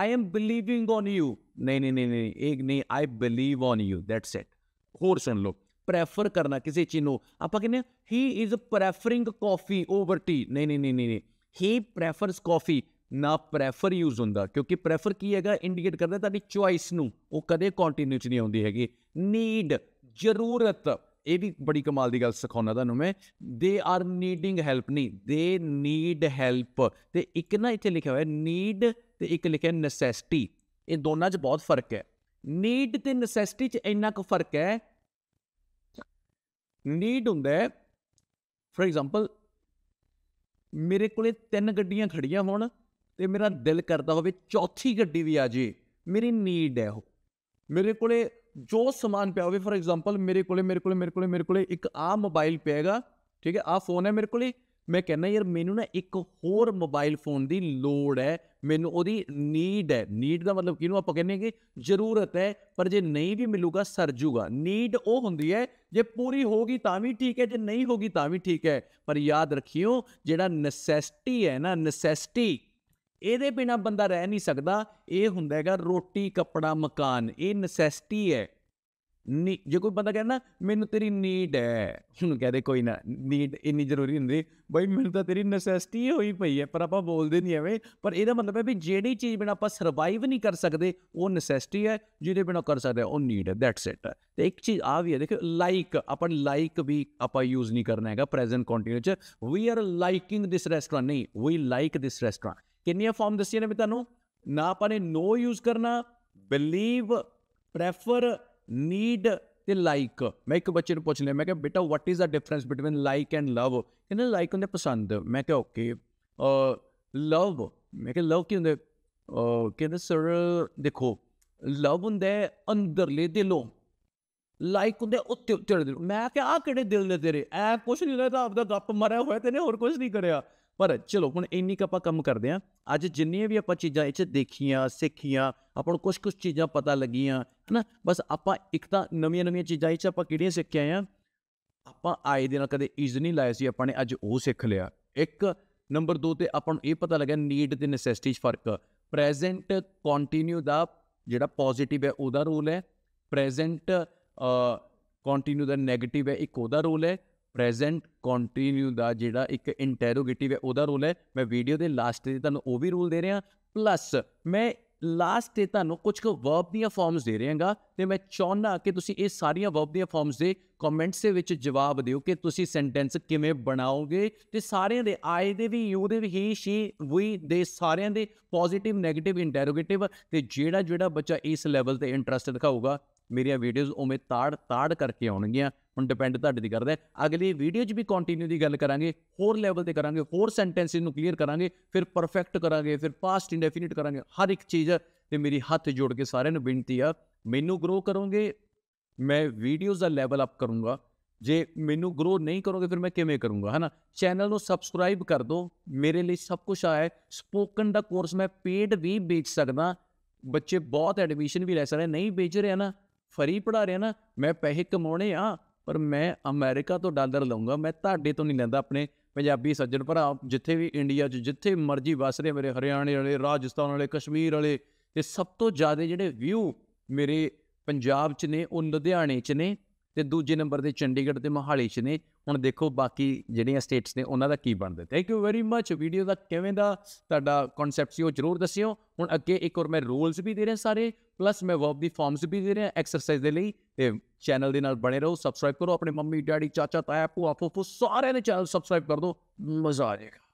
I am believing on you ਨਹੀਂ ਨਹੀਂ ਨਹੀਂ ਇਹ ਨਹੀਂ I believe on you that's it ਹੋਰ ਸੁਣ ਲਓ ਪ੍ਰੈਫਰ ਕਰਨਾ ਕਿਸੇ ਚੀਜ਼ ਨੂੰ ਆਪਾਂ ਕਹਿੰਦੇ he is preferring coffee over tea ਨਹੀਂ ਨਹੀਂ ਨਹੀਂ ਨਹੀਂ ਹੀ ਪ੍ਰੈਫਰਸ ਕਾਫੀ ਨਾ ਪ੍ਰੈਫਰ ਯੂਜ਼ ਹੁੰਦਾ ਕਿਉਂਕਿ ਪ੍ਰੈਫਰ ਕੀ ਹੈਗਾ ਇੰਡੀਕੇਟ ਕਰਦਾ ਤੁਹਾਡੀ ਚੁਆਇਸ ਨੂੰ ਉਹ ਕਦੇ ਕੰਟੀਨਿਊਸ ਨਹੀਂ ਆਉਂਦੀ ਹੈਗੀ ਨੀਡ ਜ਼ਰੂਰਤ ਇਹ ਵੀ ਬੜੀ ਕਮਾਲ ਦੀ ਗੱਲ ਸਿਖਾਉਣਾ ਤੁਹਾਨੂੰ ਮੈਂ ਦੇ ਆਰ ਨੀਡਿੰਗ ਹੈਲਪ ਨਹੀਂ ਦੇ ਨੀਡ ਹੈਲਪ ਤੇ ਇੱਕ ਨਾ ਇੱਥੇ ਲਿਖਿਆ ਹੋਇਆ ਨੀਡ ਤੇ ਇੱਕ ਲਿਖਿਆ ਨੈਸੈਸਿਟੀ ਇਹ ਦੋਨਾਂ 'ਚ ਬਹੁਤ ਫਰਕ ਹੈ ਨੀਡ ਤੇ ਨੈਸੈਸਿਟੀ 'ਚ ਇੰਨਾ ਕੁ ਫਰਕ ਹੈ ਨੀਡ ਹੁੰਦਾ ਫੋਰ ਐਗਜ਼ਾਮਪਲ ਮੇਰੇ ਕੋਲੇ ਤਿੰਨ ਗੱਡੀਆਂ ਖੜੀਆਂ ਹੋਣ ਤੇ ਮੇਰਾ ਦਿਲ ਕਰਦਾ ਹੋਵੇ ਚੌਥੀ ਗੱਡੀ ਵੀ ਆ ਜੇ ਮੇਰੀ ਨੀਡ ਹੈ ਉਹ ਮੇਰੇ ਕੋਲੇ ਜੋ ਸਮਾਨ ਪਿਆ ਹੋਵੇ ਫੋਰ ਐਗਜ਼ਾਮਪਲ ਮੇਰੇ ਕੋਲੇ ਮੇਰੇ ਕੋਲੇ ਮੇਰੇ ਕੋਲੇ ਮੇਰੇ ਕੋਲੇ ਇੱਕ ਆ ਮੋਬਾਈਲ ਪਿਆਗਾ ਠੀਕ ਹੈ ਆ ਫੋਨ ਹੈ ਮੇਰੇ ਕੋਲੇ ਮੈਂ ਕਹਿੰਦਾ ਯਾਰ ਮੈਨੂੰ ਨਾ ਇੱਕ ਹੋਰ ਮੋਬਾਈਲ ਫੋਨ ਦੀ ਲੋੜ ਹੈ ਮੈਨੂੰ ਉਹਦੀ ਨੀਡ ਹੈ ਨੀਡ ਦਾ ਮਤਲਬ ਕਿਹਨੂੰ ਆਪਾਂ ਕਹਿੰਦੇ ਕਿ ਜ਼ਰੂਰਤ ਹੈ ਪਰ ਜੇ ਨਹੀਂ ਵੀ ਮਿਲੂਗਾ ਸਰ ਜੂਗਾ ਨੀਡ ਉਹ ਹੁੰਦੀ ਹੈ ਜੇ ਪੂਰੀ ਹੋਗੀ ਤਾਂ ਵੀ ਠੀਕ ਹੈ ਜੇ ਨਹੀਂ ਹੋਗੀ ਤਾਂ ਵੀ ਠੀਕ ਹੈ ਪਰ ਯਾਦ ਰੱਖਿਓ ਜਿਹੜਾ ਨੈਸੈਸਿਟੀ ਹੈ ਨਾ ਨੈਸੈਸਿਟੀ ਇਹਦੇ ਬਿਨਾ ਬੰਦਾ ਰਹਿ ਨਹੀਂ ਸਕਦਾ ਇਹ ਹੁੰਦਾ ਹੈਗਾ ਰੋਟੀ ਕੱਪੜਾ ਮਕਾਨ ਇਹ ਨੈਸੈਸਿਟੀ ਹੈ ਨੀ ਜੇ ਕੋਈ ਬੰਦਾ ਕਹਿੰਦਾ ਮੈਨੂੰ ਤੇਰੀ ਨੀਡ ਹੈ ਉਹਨੂੰ ਕਹਦੇ ਕੋਈ ਨਾ ਨੀਡ ਇੰਨੀ ਜ਼ਰੂਰੀ ਹੁੰਦੀ ਬਈ ਮੈਨੂੰ ਤਾਂ ਤੇਰੀ ਨੈਸੈਸਿਟੀ ਹੋਈ ਪਈ ਹੈ ਪਰ ਆਪਾਂ ਬੋਲਦੇ ਨਹੀਂ ਐਵੇਂ ਪਰ ਇਹਦਾ ਮਤਲਬ ਹੈ ਵੀ ਜਿਹੜੀ ਚੀਜ਼ ਬਿਨਾ ਆਪਾਂ ਸਰਵਾਈਵ ਨਹੀਂ ਕਰ ਸਕਦੇ ਉਹ ਨੈਸੈਸਿਟੀ ਹੈ ਜਿਹਦੇ ਬਿਨਾ ਕਰ ਸਕਦੇ ਉਹ ਨੀਡ ਹੈ ਦੈਟਸ ਇਟ ਤੇ ਇੱਕ ਚੀਜ਼ ਆ ਵੀ ਹੈ ਦੇਖੋ ਲਾਈਕ ਆਪਾਂ ਲਾਈਕ ਵੀ ਆਪਾਂ ਯੂਜ਼ ਨਹੀਂ ਕਰਨਾ ਹੈਗਾ ਪ੍ਰੈਜ਼ੈਂਟ ਕੰਟੀਨਿਊਸ ਚ we are liking this restaurant ਨਹੀਂ ਵੀ ਲਾਈਕ ਦਿਸ ਰੈਸਟੋਰੈਂਟ ਕਿੰਨੀਆਂ ਫਾਰਮ ਦੱਸੀਆਂ ਨੇ ਮੈਂ ਤੁਹਾਨੂੰ ਨਾ ਆਪਾਂ ਨੇ ਨੋ ਯੂਜ਼ ਕਰਨਾ ਬਿਲੀਵ ਪ੍ਰੈਫਰ ਨੀਡ ਤੇ ਲਾਈਕ ਮੈਂ ਇੱਕ ਬੱਚੇ ਨੂੰ ਪੁੱਛ ਲਿਆ ਮੈਂ ਕਿਹਾ ਬੇਟਾ what is the difference between like and love ਕਹਿੰਦਾ ਲਾਈਕ ਹੁੰਦੇ ਪਸੰਦ ਮੈਂ ਕਿਹਾ ਓਕੇ ਲਵ ਮੈਂ ਕਿਹਾ ਲਵ ਕੀ ਹੁੰਦੇ ਕਹਿੰਦਾ ਸਰ ਦੇਖੋ ਲਵ ਹੁੰਦੇ ਅੰਦਰਲੇ ਦਿਲੋਂ ਲਾਈਕ ਹੁੰਦੇ ਉੱਤੇ ਉੱਤੇ ਦਿਲ ਮੈਂ ਕਿਹਾ ਆ ਕਿਹੜੇ ਦਿਲ ਨੇ ਤੇਰੇ ਐ ਕੁਛ ਨਹੀਂ ਲੈ ਤਾਂ ਆਪਦਾ ਗੱਪ ਮਾਰਿਆ ਹੋਇਆ ਤੇਨੇ ਹੋਰ ਕੁਝ ਨਹੀਂ ਕਰਿਆ ਪਰ ਚਲੋ ਹੁਣ ਇੰਨੀ ਕ ਆਪਾਂ ਕੰਮ ਕਰਦੇ ਆ ਅੱਜ ਜਿੰਨੀਆਂ ਵੀ ਆਪਾਂ ਚੀਜ਼ਾਂ ਇੱਥੇ ਦੇਖੀਆਂ ਸਿੱਖੀਆਂ ਆਪਾਂ ਨੂੰ ਕੁਝ ਕੁਝ ਚੀਜ਼ਾਂ ਪਤਾ ਲੱਗੀਆਂ ਹਨਾ ਬਸ ਆਪਾਂ ਇੱਕ ਤਾਂ ਨਵੀਆਂ ਨਵੀਆਂ ਚੀਜ਼ਾਂ ਇੱਥੇ ਆਪਾਂ ਕਿਹੜੀਆਂ ਸਿੱਖ ਆਏ ਆ ਆਪਾਂ ਆਏ ਦੇ ਨਾਲ ਕਦੇ ਇਜ਼ ਨਹੀਂ ਲਾਇਆ ਸੀ ਆਪਾਂ ਨੇ ਅੱਜ ਉਹ ਸਿੱਖ ਲਿਆ ਇੱਕ ਨੰਬਰ 2 ਤੇ ਆਪਾਂ ਨੂੰ ਇਹ ਪਤਾ ਲੱਗਿਆ ਨੀਡ ਤੇ ਨੈਸੈਸਿਟੀ 'ਚ ਫਰਕ ਪ੍ਰੈਜ਼ੈਂਟ ਕੰਟੀਨਿਊ ਦਾ ਜਿਹੜਾ ਪੋਜ਼ਿਟਿਵ ਹੈ ਉਹਦਾ ਰੋਲ ਹੈ ਪ੍ਰੈਜ਼ੈਂਟ ਕੰਟੀਨਿਊ ਦਾ 네ਗੇਟਿਵ ਹੈ ਇੱਕ ਉਹਦਾ ਰੋਲ ਹੈ ਪ੍ਰੈਜ਼ੈਂਟ ਕੰਟੀਨਿਊ ਦਾ ਜਿਹੜਾ ਇੱਕ ਇੰਟਰੋਗੇਟਿਵ ਹੈ ਉਹਦਾ ਰੋਲ ਹੈ ਮੈਂ ਵੀਡੀਓ ਦੇ ਲਾਸਟ ਤੇ ਤੁਹਾਨੂੰ ਉਹ ਵੀ ਰੂਲ ਦੇ ਰਿਹਾ ਪਲੱਸ ਮੈਂ ਲਾਸਟ ਤੇ ਤੁਹਾਨੂੰ ਕੁਝ ਕੁ ਵਰਬ ਦੀਆਂ ਫਾਰਮਸ ਦੇ ਰਿਹਾਗਾ ਤੇ ਮੈਂ ਚਾਹੁੰਦਾ ਕਿ ਤੁਸੀਂ ਇਹ ਸਾਰੀਆਂ ਵਰਬ ਦੀਆਂ ਫਾਰਮਸ ਦੇ ਕਮੈਂਟਸ ਦੇ ਵਿੱਚ ਜਵਾਬ ਦਿਓ ਕਿ ਤੁਸੀਂ ਸੈਂਟੈਂਸ ਕਿਵੇਂ ਬਣਾਓਗੇ ਤੇ ਸਾਰਿਆਂ ਦੇ ਆਈ ਦੇ ਵੀ ਯੂ ਦੇ ਵੀ ਹੀ ਸ਼ੀ ਵੀ ਦੇ ਸਾਰਿਆਂ ਦੇ ਪੋਜ਼ਿਟਿਵ 네ਗੇਟਿਵ ਇੰਟਰੋਗੇਟਿਵ ਤੇ ਜਿਹੜਾ ਜਿਹੜਾ ਬੱਚਾ ਇਸ ਲੈਵਲ ਤੇ ਇੰਟਰਸਟ ਦਿਖਾਊਗਾ ਮੇਰੀਆਂ ਵੀਡੀਓਜ਼ ਉਵੇਂ ਤਾੜ ਤਾੜ ਕਰਕੇ ਆਉਣਗੀਆਂ ਹੁਣ ਡਿਪੈਂਡ ਤੁਹਾਡੇ ਦੀ ਕਰਦਾ ਅਗਲੀ ਵੀਡੀਓ 'ਚ ਵੀ ਕੰਟੀਨਿਊ ਦੀ ਗੱਲ ਕਰਾਂਗੇ ਹੋਰ ਲੈਵਲ ਤੇ ਕਰਾਂਗੇ ਹੋਰ ਸੈਂਟੈਂਸਿਸ ਨੂੰ ਕਲੀਅਰ ਕਰਾਂਗੇ ਫਿਰ ਪਰਫੈਕਟ ਕਰਾਂਗੇ ਫਿਰ ਪਾਸਟ ਇਨਡੈਫੀਨਿਟ ਕਰਾਂਗੇ ਹਰ ਇੱਕ ਚੀਜ਼ ਤੇ ਮੇਰੀ ਹੱਥ ਜੋੜ ਕੇ ਸਾਰਿਆਂ ਨੂੰ ਬੇਨਤੀ ਆ ਮੈਨੂੰ ਗਰੋ ਕਰੋਗੇ ਮੈਂ ਵੀਡੀਓਜ਼ ਦਾ ਲੈਵਲ ਅਪ ਕਰੂੰਗਾ ਜੇ ਮੈਨੂੰ ਗਰੋ ਨਹੀਂ ਕਰੋਗੇ ਫਿਰ ਮੈਂ ਕਿਵੇਂ ਕਰੂੰਗਾ ਹਨਾ ਚੈਨਲ ਨੂੰ ਸਬਸਕ੍ਰਾਈਬ ਕਰ ਦਿਓ ਮੇਰੇ ਲਈ ਸਭ ਕੁਝ ਆਇਆ ਸਪੋਕਨ ਦਾ ਕੋਰਸ ਮੈਂ ਪੇਡ ਵੀ ਵੇਚ ਸਕਦਾ ਬੱਚੇ ਬਹੁਤ ਐਡਮਿਸ਼ਨ ਵੀ ਲੈ ਸਕਦੇ ਨਹੀਂ ਵੇਚ ਰਿਹਾ ਨਾ ਫਰੀ ਪੜਾ ਰਿਹਾ ਨਾ ਮੈਂ ਪੈਸੇ ਕਮਾਉਣੇ ਆ ਪਰ ਮੈਂ ਅਮਰੀਕਾ ਤੋਂ ਡਾਲਰ ਲਵਾਂਗਾ ਮੈਂ ਤੁਹਾਡੇ ਤੋਂ ਨਹੀਂ ਲੈਂਦਾ ਆਪਣੇ ਪੰਜਾਬੀ ਸੱਜਣ ਭਰਾ ਜਿੱਥੇ ਵੀ ਇੰਡੀਆ 'ਚ ਜਿੱਥੇ ਮਰਜ਼ੀ ਵਸ ਰਹੇ ਮੇਰੇ ਹਰਿਆਣੇ ਵਾਲੇ ਰਾਜਸਥਾਨ ਵਾਲੇ ਕਸ਼ਮੀਰ ਵਾਲੇ ਤੇ ਸਭ ਤੋਂ ਜ਼ਿਆਦਾ ਜਿਹੜੇ ਵਿਊ ਮੇਰੇ ਪੰਜਾਬ 'ਚ ਨੇ ਉਹ ਲੁਧਿਆਣੇ 'ਚ ਨੇ ਤੇ ਦੂਜੇ ਨੰਬਰ ਤੇ ਚੰਡੀਗੜ੍ਹ ਤੇ ਮੋਹਾਲੀ 'ਚ ਨੇ ਹੁਣ ਦੇਖੋ ਬਾਕੀ ਜਿਹੜੀਆਂ ਸਟੇਟਸ ਨੇ ਉਹਨਾਂ ਦਾ ਕੀ ਬਣਦਾ thank you very much video ਦਾ ਕਿਵੇਂ ਦਾ ਤੁਹਾਡਾ ਕਨਸੈਪਟ ਸੀ ਉਹ ਜਰੂਰ ਦੱਸਿਓ ਹੁਣ ਅੱਗੇ ਇੱਕ ਹੋਰ ਮੈਂ ਰੂਲਸ ਵੀ ਦੇ ਰਿਹਾ ਸਾਰੇ ਪਲੱਸ ਮੈਂ ਵਰਬ ਦੀ ਫਾਰਮਸ ਵੀ ਦੇ ਰਿਹਾ ਐਕਸਰਸਾਈਜ਼ ਦੇ ਲਈ ਤੇ ਚੈਨਲ ਦੇ ਨਾਲ ਬਣੇ ਰਹੋ ਸਬਸਕ੍ਰਾਈਬ ਕਰੋ ਆਪਣੇ ਮੰਮੀ ਡੈਡੀ ਚਾਚਾ ਤਾਇਆ ਭੂਆ ਫੁੱਫੂ ਸਾਰਿਆਂ ਨੇ ਚੈਨਲ ਸਬਸਕ੍ਰਾਈਬ ਕਰ ਦਿਓ ਮਜ਼ਾ ਆ ਜਾਏਗਾ